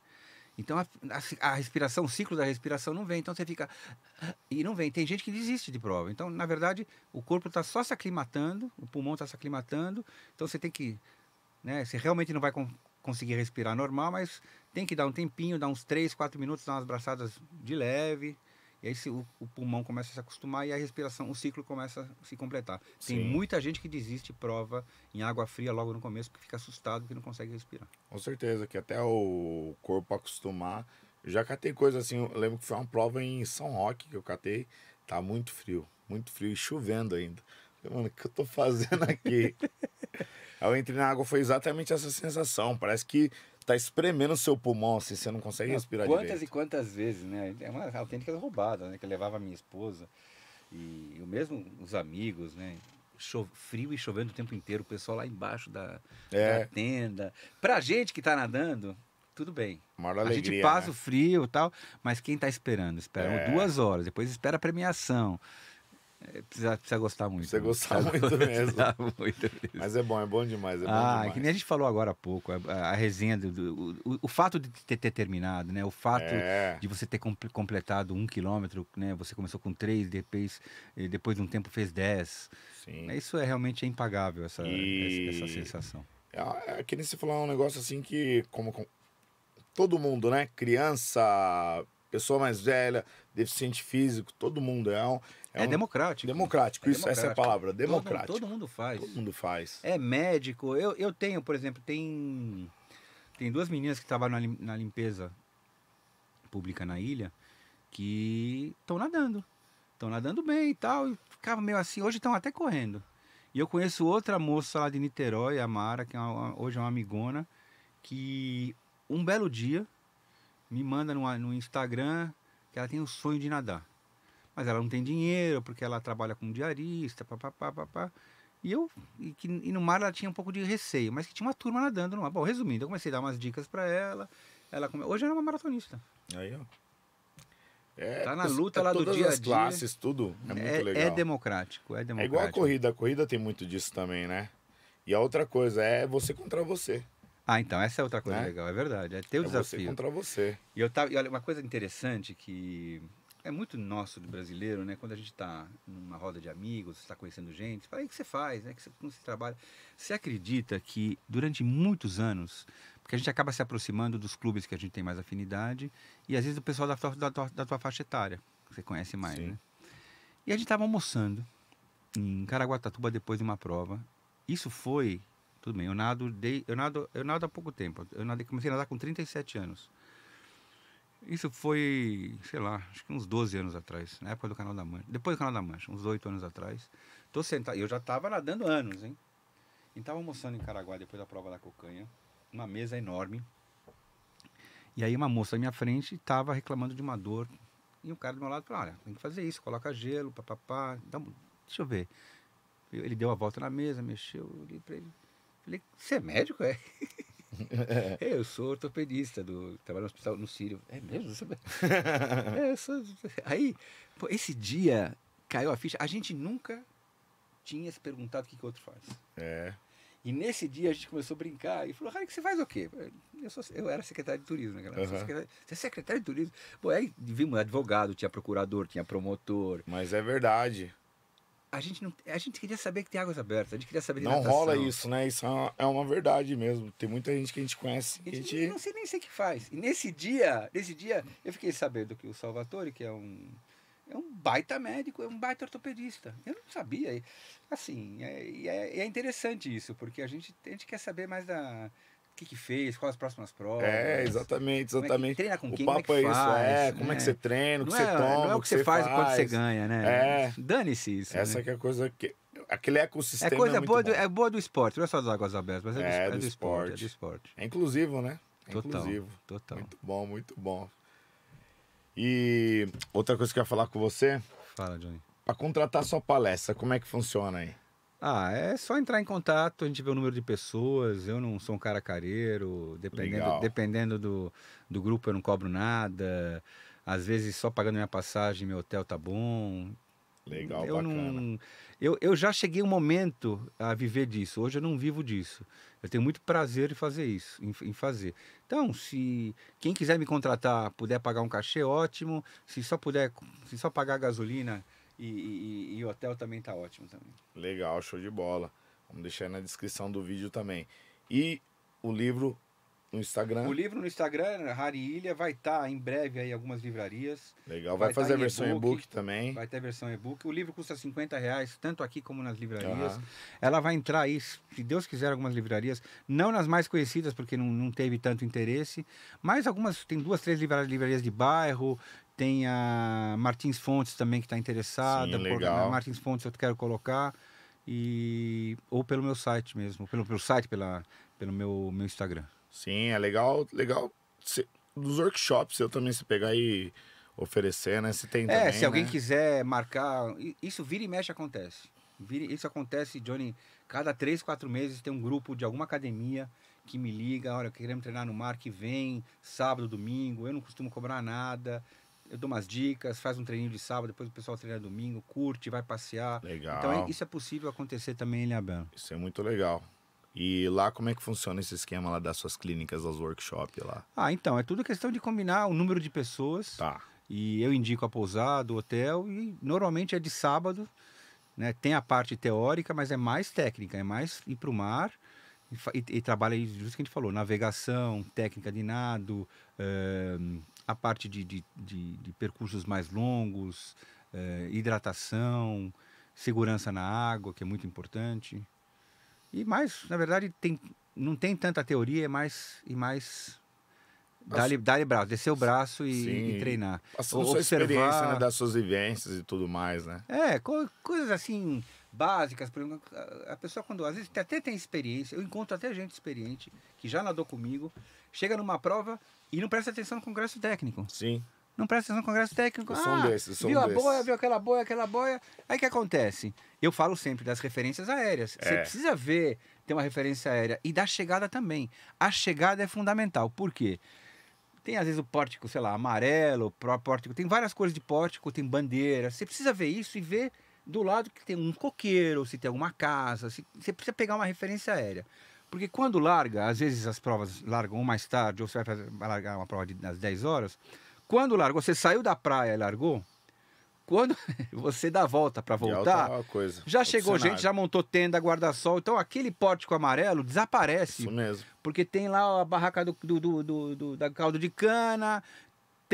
então a, a, a, respiração o ciclo da respiração não vem então você fica e não vem tem gente que desiste de prova então na verdade o corpo está só se aclimatando o pulmão está se aclimatando então você tem que né você realmente não vai conseguir respirar normal mas tem que dar um tempinho dar uns 3, 4 minutos dar umas braçadas de leve e aí o, o, pulmão começa a se acostumar e a respiração, o ciclo começa a se completar. Tem muita gente que desiste prova em água fria logo no começo, porque fica assustado que não consegue respirar. Com certeza, que até o corpo acostumar. já catei coisa assim, eu lembro que foi uma prova em São Roque que eu catei, tá muito frio, muito frio e chovendo ainda. Mano, o que eu tô fazendo aqui? eu entrei na água foi exatamente essa sensação. Parece que tá espremendo o seu pulmão, assim, você não consegue respirar quantas direito. Quantas e quantas vezes, né? É uma autêntica roubada, né? Que eu levava a minha esposa e eu mesmo, os amigos, né? chov frio e chovendo o tempo inteiro, o pessoal lá embaixo da, é. da tenda. Pra gente que tá nadando, tudo bem. Maior a gente passa né? o frio e tal, mas quem tá esperando? Espera é. duas horas, depois espera a premiação. É, precisa, precisa gostar muito. Precisa né? gostar muito mesmo. Gostar muito Mas é bom, é bom demais. É bom ah, demais. que nem a gente falou agora há pouco, a, a resenha, do, do o, o, fato de ter, ter, terminado, né? O fato é. de você ter completado um quilômetro, né? Você começou com três, depois, eh, depois de um tempo fez dez. Sim. É, isso é realmente é impagável, essa, e... essa, essa, sensação. É, é que nem se falar um negócio assim que, como, como todo mundo, né? Criança, pessoa mais velha, deficiente físico, todo mundo é um é, é um... É democrático. Democrático, é isso, democrático. essa é a palavra, democrático. Todo, todo, mundo faz. Todo mundo faz. É médico. Eu, eu tenho, por exemplo, tem, tem duas meninas que trabalham na, limpeza pública na ilha que estão nadando. Estão nadando bem e tal. E ficava meio assim, hoje estão até correndo. E eu conheço outra moça lá de Niterói, a Mara, que é uma, hoje é uma amigona, que um belo dia me manda no, no Instagram que ela tem o um sonho de nadar mas ela não tem dinheiro porque ela trabalha como diarista, papapá, papá. E eu, e, que, e no mar ela tinha um pouco de receio, mas que tinha uma turma nadando no mar. Bom, resumindo, eu comecei a dar umas dicas para ela. ela come... Hoje ela é uma maratonista. Aí, ó. Tá é, tá na luta é, lá do dia a dia. classes, tudo. É, é muito é legal. É democrático, é democrático. É igual a corrida. A corrida tem muito disso também, né? E a outra coisa é você contra você. Ah, então, essa é outra coisa né? legal, é verdade. É teu é desafio. Você contra você. E eu tava, e olha, uma coisa interessante que é muito nosso do brasileiro, né? Quando a gente está numa roda de amigos, está conhecendo gente, fala, aí que você faz, né? Que você, como você trabalha? Você acredita que durante muitos anos, porque a gente acaba se aproximando dos clubes que a gente tem mais afinidade e às vezes do pessoal da tua, da da tua faixa etária, que você conhece mais, Sim. né? E a gente estava almoçando em Caraguatatuba depois de uma prova. Isso foi, tudo bem, eu nado, dei, eu nado, eu nado há pouco tempo. Eu nadei, comecei a nadar com 37 anos. Isso foi, sei lá, acho que uns 12 anos atrás, na época do Canal da Mancha. Depois do Canal da Mancha, uns 8 anos atrás. Tô sentado, eu já estava nadando anos, hein? E estava almoçando em Caraguá depois da prova da cocanha, uma mesa enorme. E aí uma moça à minha frente estava reclamando de uma dor. E o cara do meu lado falou, olha, tem que fazer isso, coloca gelo, papapá, dá, deixa eu ver. Ele deu a volta na mesa, mexeu, eu olhei para ele. Falei, você é médico, é? É. é. Eu sou ortopedista, do, trabalho no hospital no Sírio. É mesmo? é, sou... Aí, pô, esse dia caiu a ficha. A gente nunca tinha se perguntado o que, que o outro faz. É. E nesse dia a gente começou a brincar e falou, Harry, você faz o quê? Eu, sou, eu era secretário de turismo né, galera? Uhum. Você é secretário de turismo? Pô, aí vimos advogado, tinha procurador, tinha promotor. Mas é verdade a gente não a gente queria saber que tem águas abertas a gente queria saber não rola isso né isso é uma, é uma, verdade mesmo tem muita gente que a gente conhece a gente, gente... não sei nem sei o que faz e nesse dia nesse dia eu fiquei sabendo que o Salvatore que é um é um baita médico é um baita ortopedista eu não sabia assim é, é, é interessante isso porque a gente a gente quer saber mais da o que, que fez, quais as próximas provas. É, exatamente, é exatamente. É treina com quem, o é papo é, é, isso, é, né? como é que você treina, o que não você toma, é, Não é o que, você faz, faz que você ganha, né? É. Dane-se isso. Essa né? que é a coisa que... Aquele ecossistema é coisa é boa, do, é boa do esporte, não é só das águas abertas, mas é, do, do, esporte, É do esporte. É inclusivo, né? É total, inclusivo. Total. Muito bom, muito bom. E outra coisa que eu ia falar com você. Fala, Johnny. Para contratar sua palestra, como é que funciona aí? Ah, é só entrar em contato, a gente vê o número de pessoas. Eu não sou um cara careiro, dependendo, dependendo do, do grupo eu não cobro nada. Às vezes só pagando minha passagem, meu hotel tá bom. Legal, eu bacana. Não, eu, eu já cheguei um momento a viver disso. Hoje eu não vivo disso. Eu tenho muito prazer em fazer isso, em, em fazer. Então, se quem quiser me contratar, puder pagar um cachê, ótimo. Se só puder, se só pagar gasolina, e, e, e o hotel também está ótimo também. Legal, show de bola. Vamos deixar aí na descrição do vídeo também. E o livro no Instagram. O livro no Instagram, Rari Ilha, vai estar tá em breve aí algumas livrarias. Legal, vai, vai tá fazer tá a versão e-book também. Vai ter a versão e-book. O livro custa 50 reais, tanto aqui como nas livrarias. Uhum. Ela vai entrar aí, se Deus quiser, algumas livrarias. Não nas mais conhecidas, porque não, não teve tanto interesse. Mas algumas, tem duas, três livrarias de bairro, tem a Martins Fontes também que está interessada. Sim, legal. Por... Martins Fontes eu quero colocar. E... Ou pelo meu site mesmo. Pelo, pelo site, pela, pelo meu, meu Instagram. Sim, é legal. legal se... Dos workshops, eu também, se pegar e oferecer, né? Se tem é, também, É, se alguém né? quiser marcar... Isso vira e mexe acontece. Vira... Isso acontece, Johnny... Cada três, quatro meses tem um grupo de alguma academia que me liga, olha, queremos treinar no mar que vem, sábado, domingo, eu não costumo cobrar nada, eu dou umas dicas, faz um treininho de sábado, depois o pessoal treina domingo, curte, vai passear. Então, legal. Então isso é possível acontecer também em né, Ilhabela. Isso é muito legal. E lá como é que funciona esse esquema lá das suas clínicas, dos workshops lá? Ah, então, é tudo questão de combinar o número de pessoas. Tá. E eu indico a pousada, o hotel, e normalmente é de sábado, né? Tem a parte teórica, mas é mais técnica, é mais ir para o mar e, e, e trabalha isso que a gente falou, navegação, técnica de nado, eh, a parte de, de, de, de percursos mais longos, é, hidratação, segurança na água, que é muito importante. E mais, na verdade, tem, não tem tanta teoria, é mais e mais Dá-lhe dá braço, descer o braço e, Sim, e treinar. a Observar... sua experiência, né, das suas vivências e tudo mais, né? É, co coisas assim, básicas, por exemplo, a pessoa quando às vezes até tem experiência, eu encontro até gente experiente que já nadou comigo, chega numa prova e não presta atenção no congresso técnico. Sim. Não presta atenção no congresso técnico. Eu ah, um desses, viu um a desses. boia, viu aquela boia, aquela boia. Aí que acontece? Eu falo sempre das referências aéreas. É. Você precisa ver, ter uma referência aérea. E da chegada também. A chegada é fundamental. Por quê? Tem às vezes o pórtico, sei lá, amarelo, pró-pórtico. Tem várias cores de pórtico, tem bandeira. Você precisa ver isso e ver do lado que tem um coqueiro, se tem alguma casa, se, você precisa pegar uma referência aérea. Porque quando larga, às vezes as provas largam mais tarde, ou você vai, fazer, vai largar uma prova de, às 10 horas. Quando largou, você saiu da praia e largou, quando você dá a volta para voltar, é coisa, já chegou cenário. gente, já montou tenda, guarda-sol. Então aquele pórtico amarelo desaparece. Isso mesmo. Porque tem lá a barraca do, do, do, do da caldo de cana,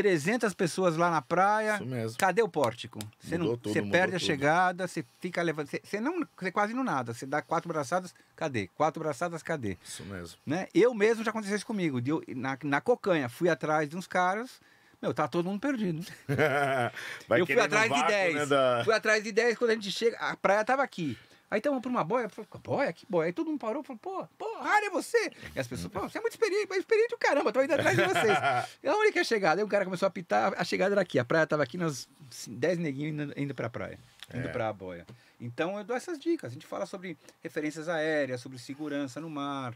300 pessoas lá na praia. Isso mesmo. Cadê o pórtico? Você, não, tudo, você perde a chegada, você fica levando. Você, você, não, você quase não nada. Você dá quatro braçadas, cadê? Quatro braçadas, cadê? Isso mesmo. Né? Eu mesmo já aconteceu isso comigo. na, na cocanha, fui atrás de uns caras. Meu, tá todo mundo perdido. eu fui atrás vácuo, de 10. Né, da... Fui atrás de 10, quando a gente chega. A praia tava aqui. Aí estamos para uma boia, falou, boia, que boia. Aí todo mundo parou e falou, pô, porra, área é você. E as pessoas, pô, você é muito experiente, mas experiente o caramba, tô indo atrás de vocês. é a única chegada. Aí o cara começou a apitar, a chegada era aqui, a praia estava aqui, nós, assim, dez neguinhos indo, indo para a praia, indo é. para a boia. Então eu dou essas dicas. A gente fala sobre referências aéreas, sobre segurança no mar,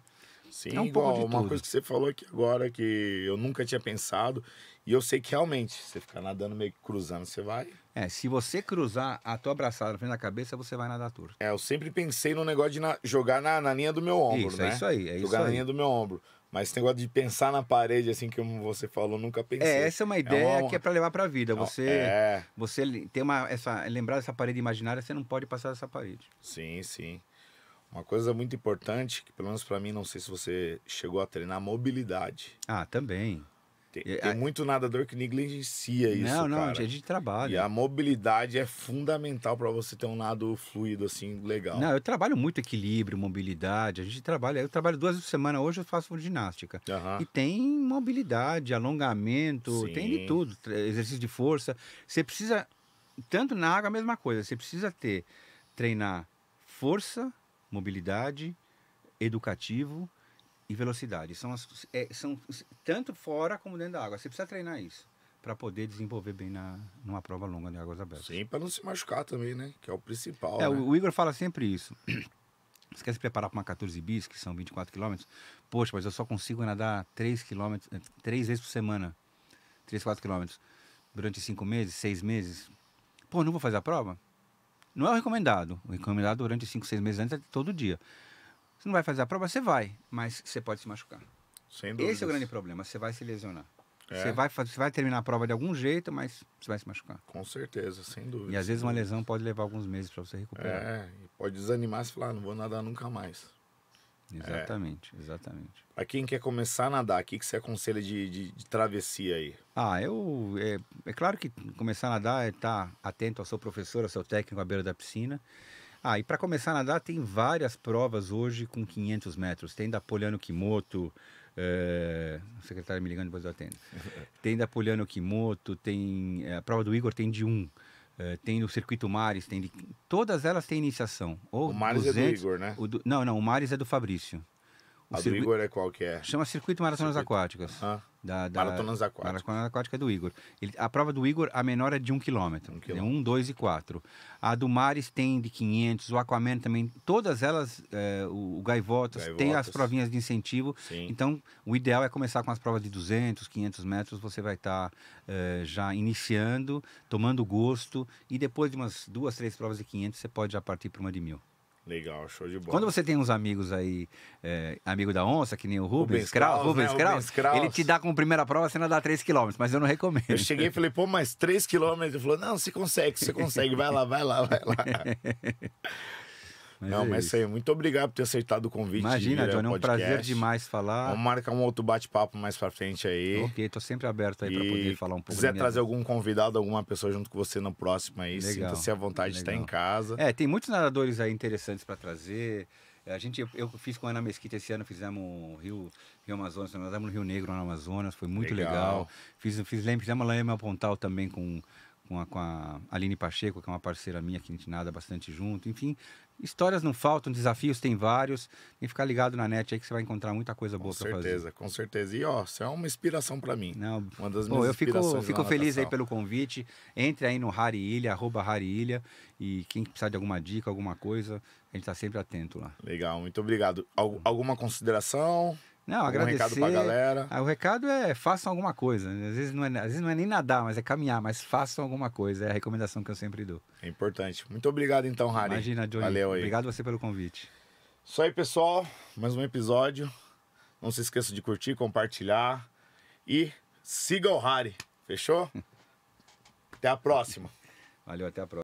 Sim, é um igual, pouco de uma tudo. coisa que você falou aqui agora que eu nunca tinha pensado e eu sei que realmente, você ficar nadando meio que cruzando, você vai. É, se você cruzar a tua braçada na frente da cabeça, você vai nadar torto. É, eu sempre pensei no negócio de na, jogar na, na, linha do meu ombro, isso, é né? É isso aí, é isso jogar na linha do meu ombro. Mas esse negócio de pensar na parede, assim, como você falou, nunca pensei. É, essa é uma é ideia é uma... que é para levar para vida. você é... você tem uma, essa, lembrar dessa parede imaginária, você não pode passar dessa parede. Sim, sim. Uma coisa muito importante, que pelo menos para mim, não sei se você chegou a treinar, mobilidade. Ah, também. Tem, tem a... muito nadador que negligencia isso. Não, não, cara. é de trabalho. E a mobilidade é fundamental para você ter um nado fluido, assim, legal. Não, eu trabalho muito equilíbrio, mobilidade. A gente trabalha, eu trabalho duas vezes por semana, hoje eu faço ginástica. E tem mobilidade, alongamento, Sim. tem de tudo. Exercício de força. Você precisa, tanto na água, a mesma coisa. Você precisa ter, treinar força, mobilidade, educativo e velocidade. São, as, é, são tanto fora como dentro da água. Você precisa treinar isso para poder desenvolver bem na, numa prova longa de águas abertas. Sim, para não se machucar também, né? Que é o principal. É, né? o Igor fala sempre isso. Você quer se preparar para uma 14 bis, que são 24 quilômetros? Poxa, mas eu só consigo nadar 3 quilômetros, 3 eh, vezes por semana. 3, 4 quilômetros. Durante 5 meses, 6 meses. Pô, não vou fazer a prova? Não é o recomendado. O recomendado durante 5, 6 meses antes é todo dia. Você não vai fazer a prova, você vai, mas você pode se machucar. Sem dúvida. Esse é o grande problema, você vai se lesionar. É. Você, vai, você vai terminar a prova de algum jeito, mas você vai se machucar. Com certeza, sem dúvida. E às vezes uma lesão pode levar alguns meses para você recuperar. É, e pode desanimar e falar, ah, não vou nadar nunca mais. Exatamente, é. exatamente. Para quem quer começar a nadar, o que, que você aconselha de, de, de travessia aí? Ah, eu. É, é, claro que começar a nadar é estar tá atento ao seu professor, ao seu técnico à beira da piscina. Ah, e para começar a nadar, tem várias provas hoje com 500 metros. Tem da Poliano Kimoto, é... Eh, o secretário me ligando, depois eu atendo. tem da Poliano Kimoto, tem. Eh, a prova do Igor tem de um. É, tem no circuito Mares, tem de, todas elas têm iniciação. Ou o Mares 200, é do Igor, né? Do, não, não, o Mares é do Fabrício. O a circuito, do Igor é qual que é? Chama Circuito Maratonas circuito. Aquáticas. Ah. Da, da Maratonas Aquáticas. Maratona Aquática é do Igor. Ele, a prova do Igor, a menor é de 1 km. 1, 2 e 4. A do Mares tem de 500, o Aquaman também. Todas elas, é, o, o Gaivotas, Gaivotas, tem as provinhas de incentivo. Sim. Então, o ideal é começar com as provas de 200, 500 metros. Você vai estar tá, é, já iniciando, tomando gosto. E depois de umas duas, três provas de 500, você pode já partir para uma de 1.000. Legal, show de bola. Quando você tem uns amigos aí, é, amigo da onça, que nem o Rubens, Rubens Kraus, Rubens, né? Kraus, Rubens Kraus, ele te dá como primeira prova, você não dá 3km, mas eu não recomendo. Eu cheguei e falei, pô, mas 3km? Ele falou, não, você consegue, você consegue, vai lá, vai lá, vai lá. Mas não, é mas isso aí. Muito obrigado por ter aceitado o convite. Imagina, Johnny, é um prazer demais falar. Vamos marcar um outro bate-papo mais pra frente aí. Ok, tô sempre aberto aí e poder falar um pouco. Se quiser trazer vida. algum convidado, alguma pessoa junto com você no próximo aí, sinta-se à vontade de estar em casa. É, tem muitos nadadores aí interessantes para trazer. É, a gente, eu, fiz com a Ana Mesquita esse ano, fizemos um Rio, Rio Amazonas, nós no Rio Negro, no Amazonas, foi muito legal. legal. Fiz, fiz, fizemos lá em Meu Pontal também com, com a, com a Aline Pacheco, que é uma parceira minha que a gente nada bastante junto. Enfim, Histórias não faltam, desafios tem vários. Tem que ficar ligado na net aí que você vai encontrar muita coisa boa para fazer. Com certeza, com certeza. E ó, você é uma inspiração para mim. Não, uma das minhas Bom, eu fico, eu fico feliz aí pelo convite. Entre aí no Rari Ilha, arroba Rari Ilha. E quem precisar de alguma dica, alguma coisa, a gente está sempre atento lá. Legal, muito obrigado. Al alguma consideração? Não, um agradecer. recado pra galera. Ah, o recado é façam alguma coisa. Né? Às vezes, não é, às vezes não é nem nadar, mas é caminhar, mas façam alguma coisa. É a recomendação que eu sempre dou. É importante. Muito obrigado então, Rari. Imagina, Johnny. Valeu aí. Obrigado você pelo convite. Isso aí, pessoal. Mais um episódio. Não se esqueça de curtir, compartilhar e siga o Rari. Fechou? até a próxima. Valeu, até a próxima.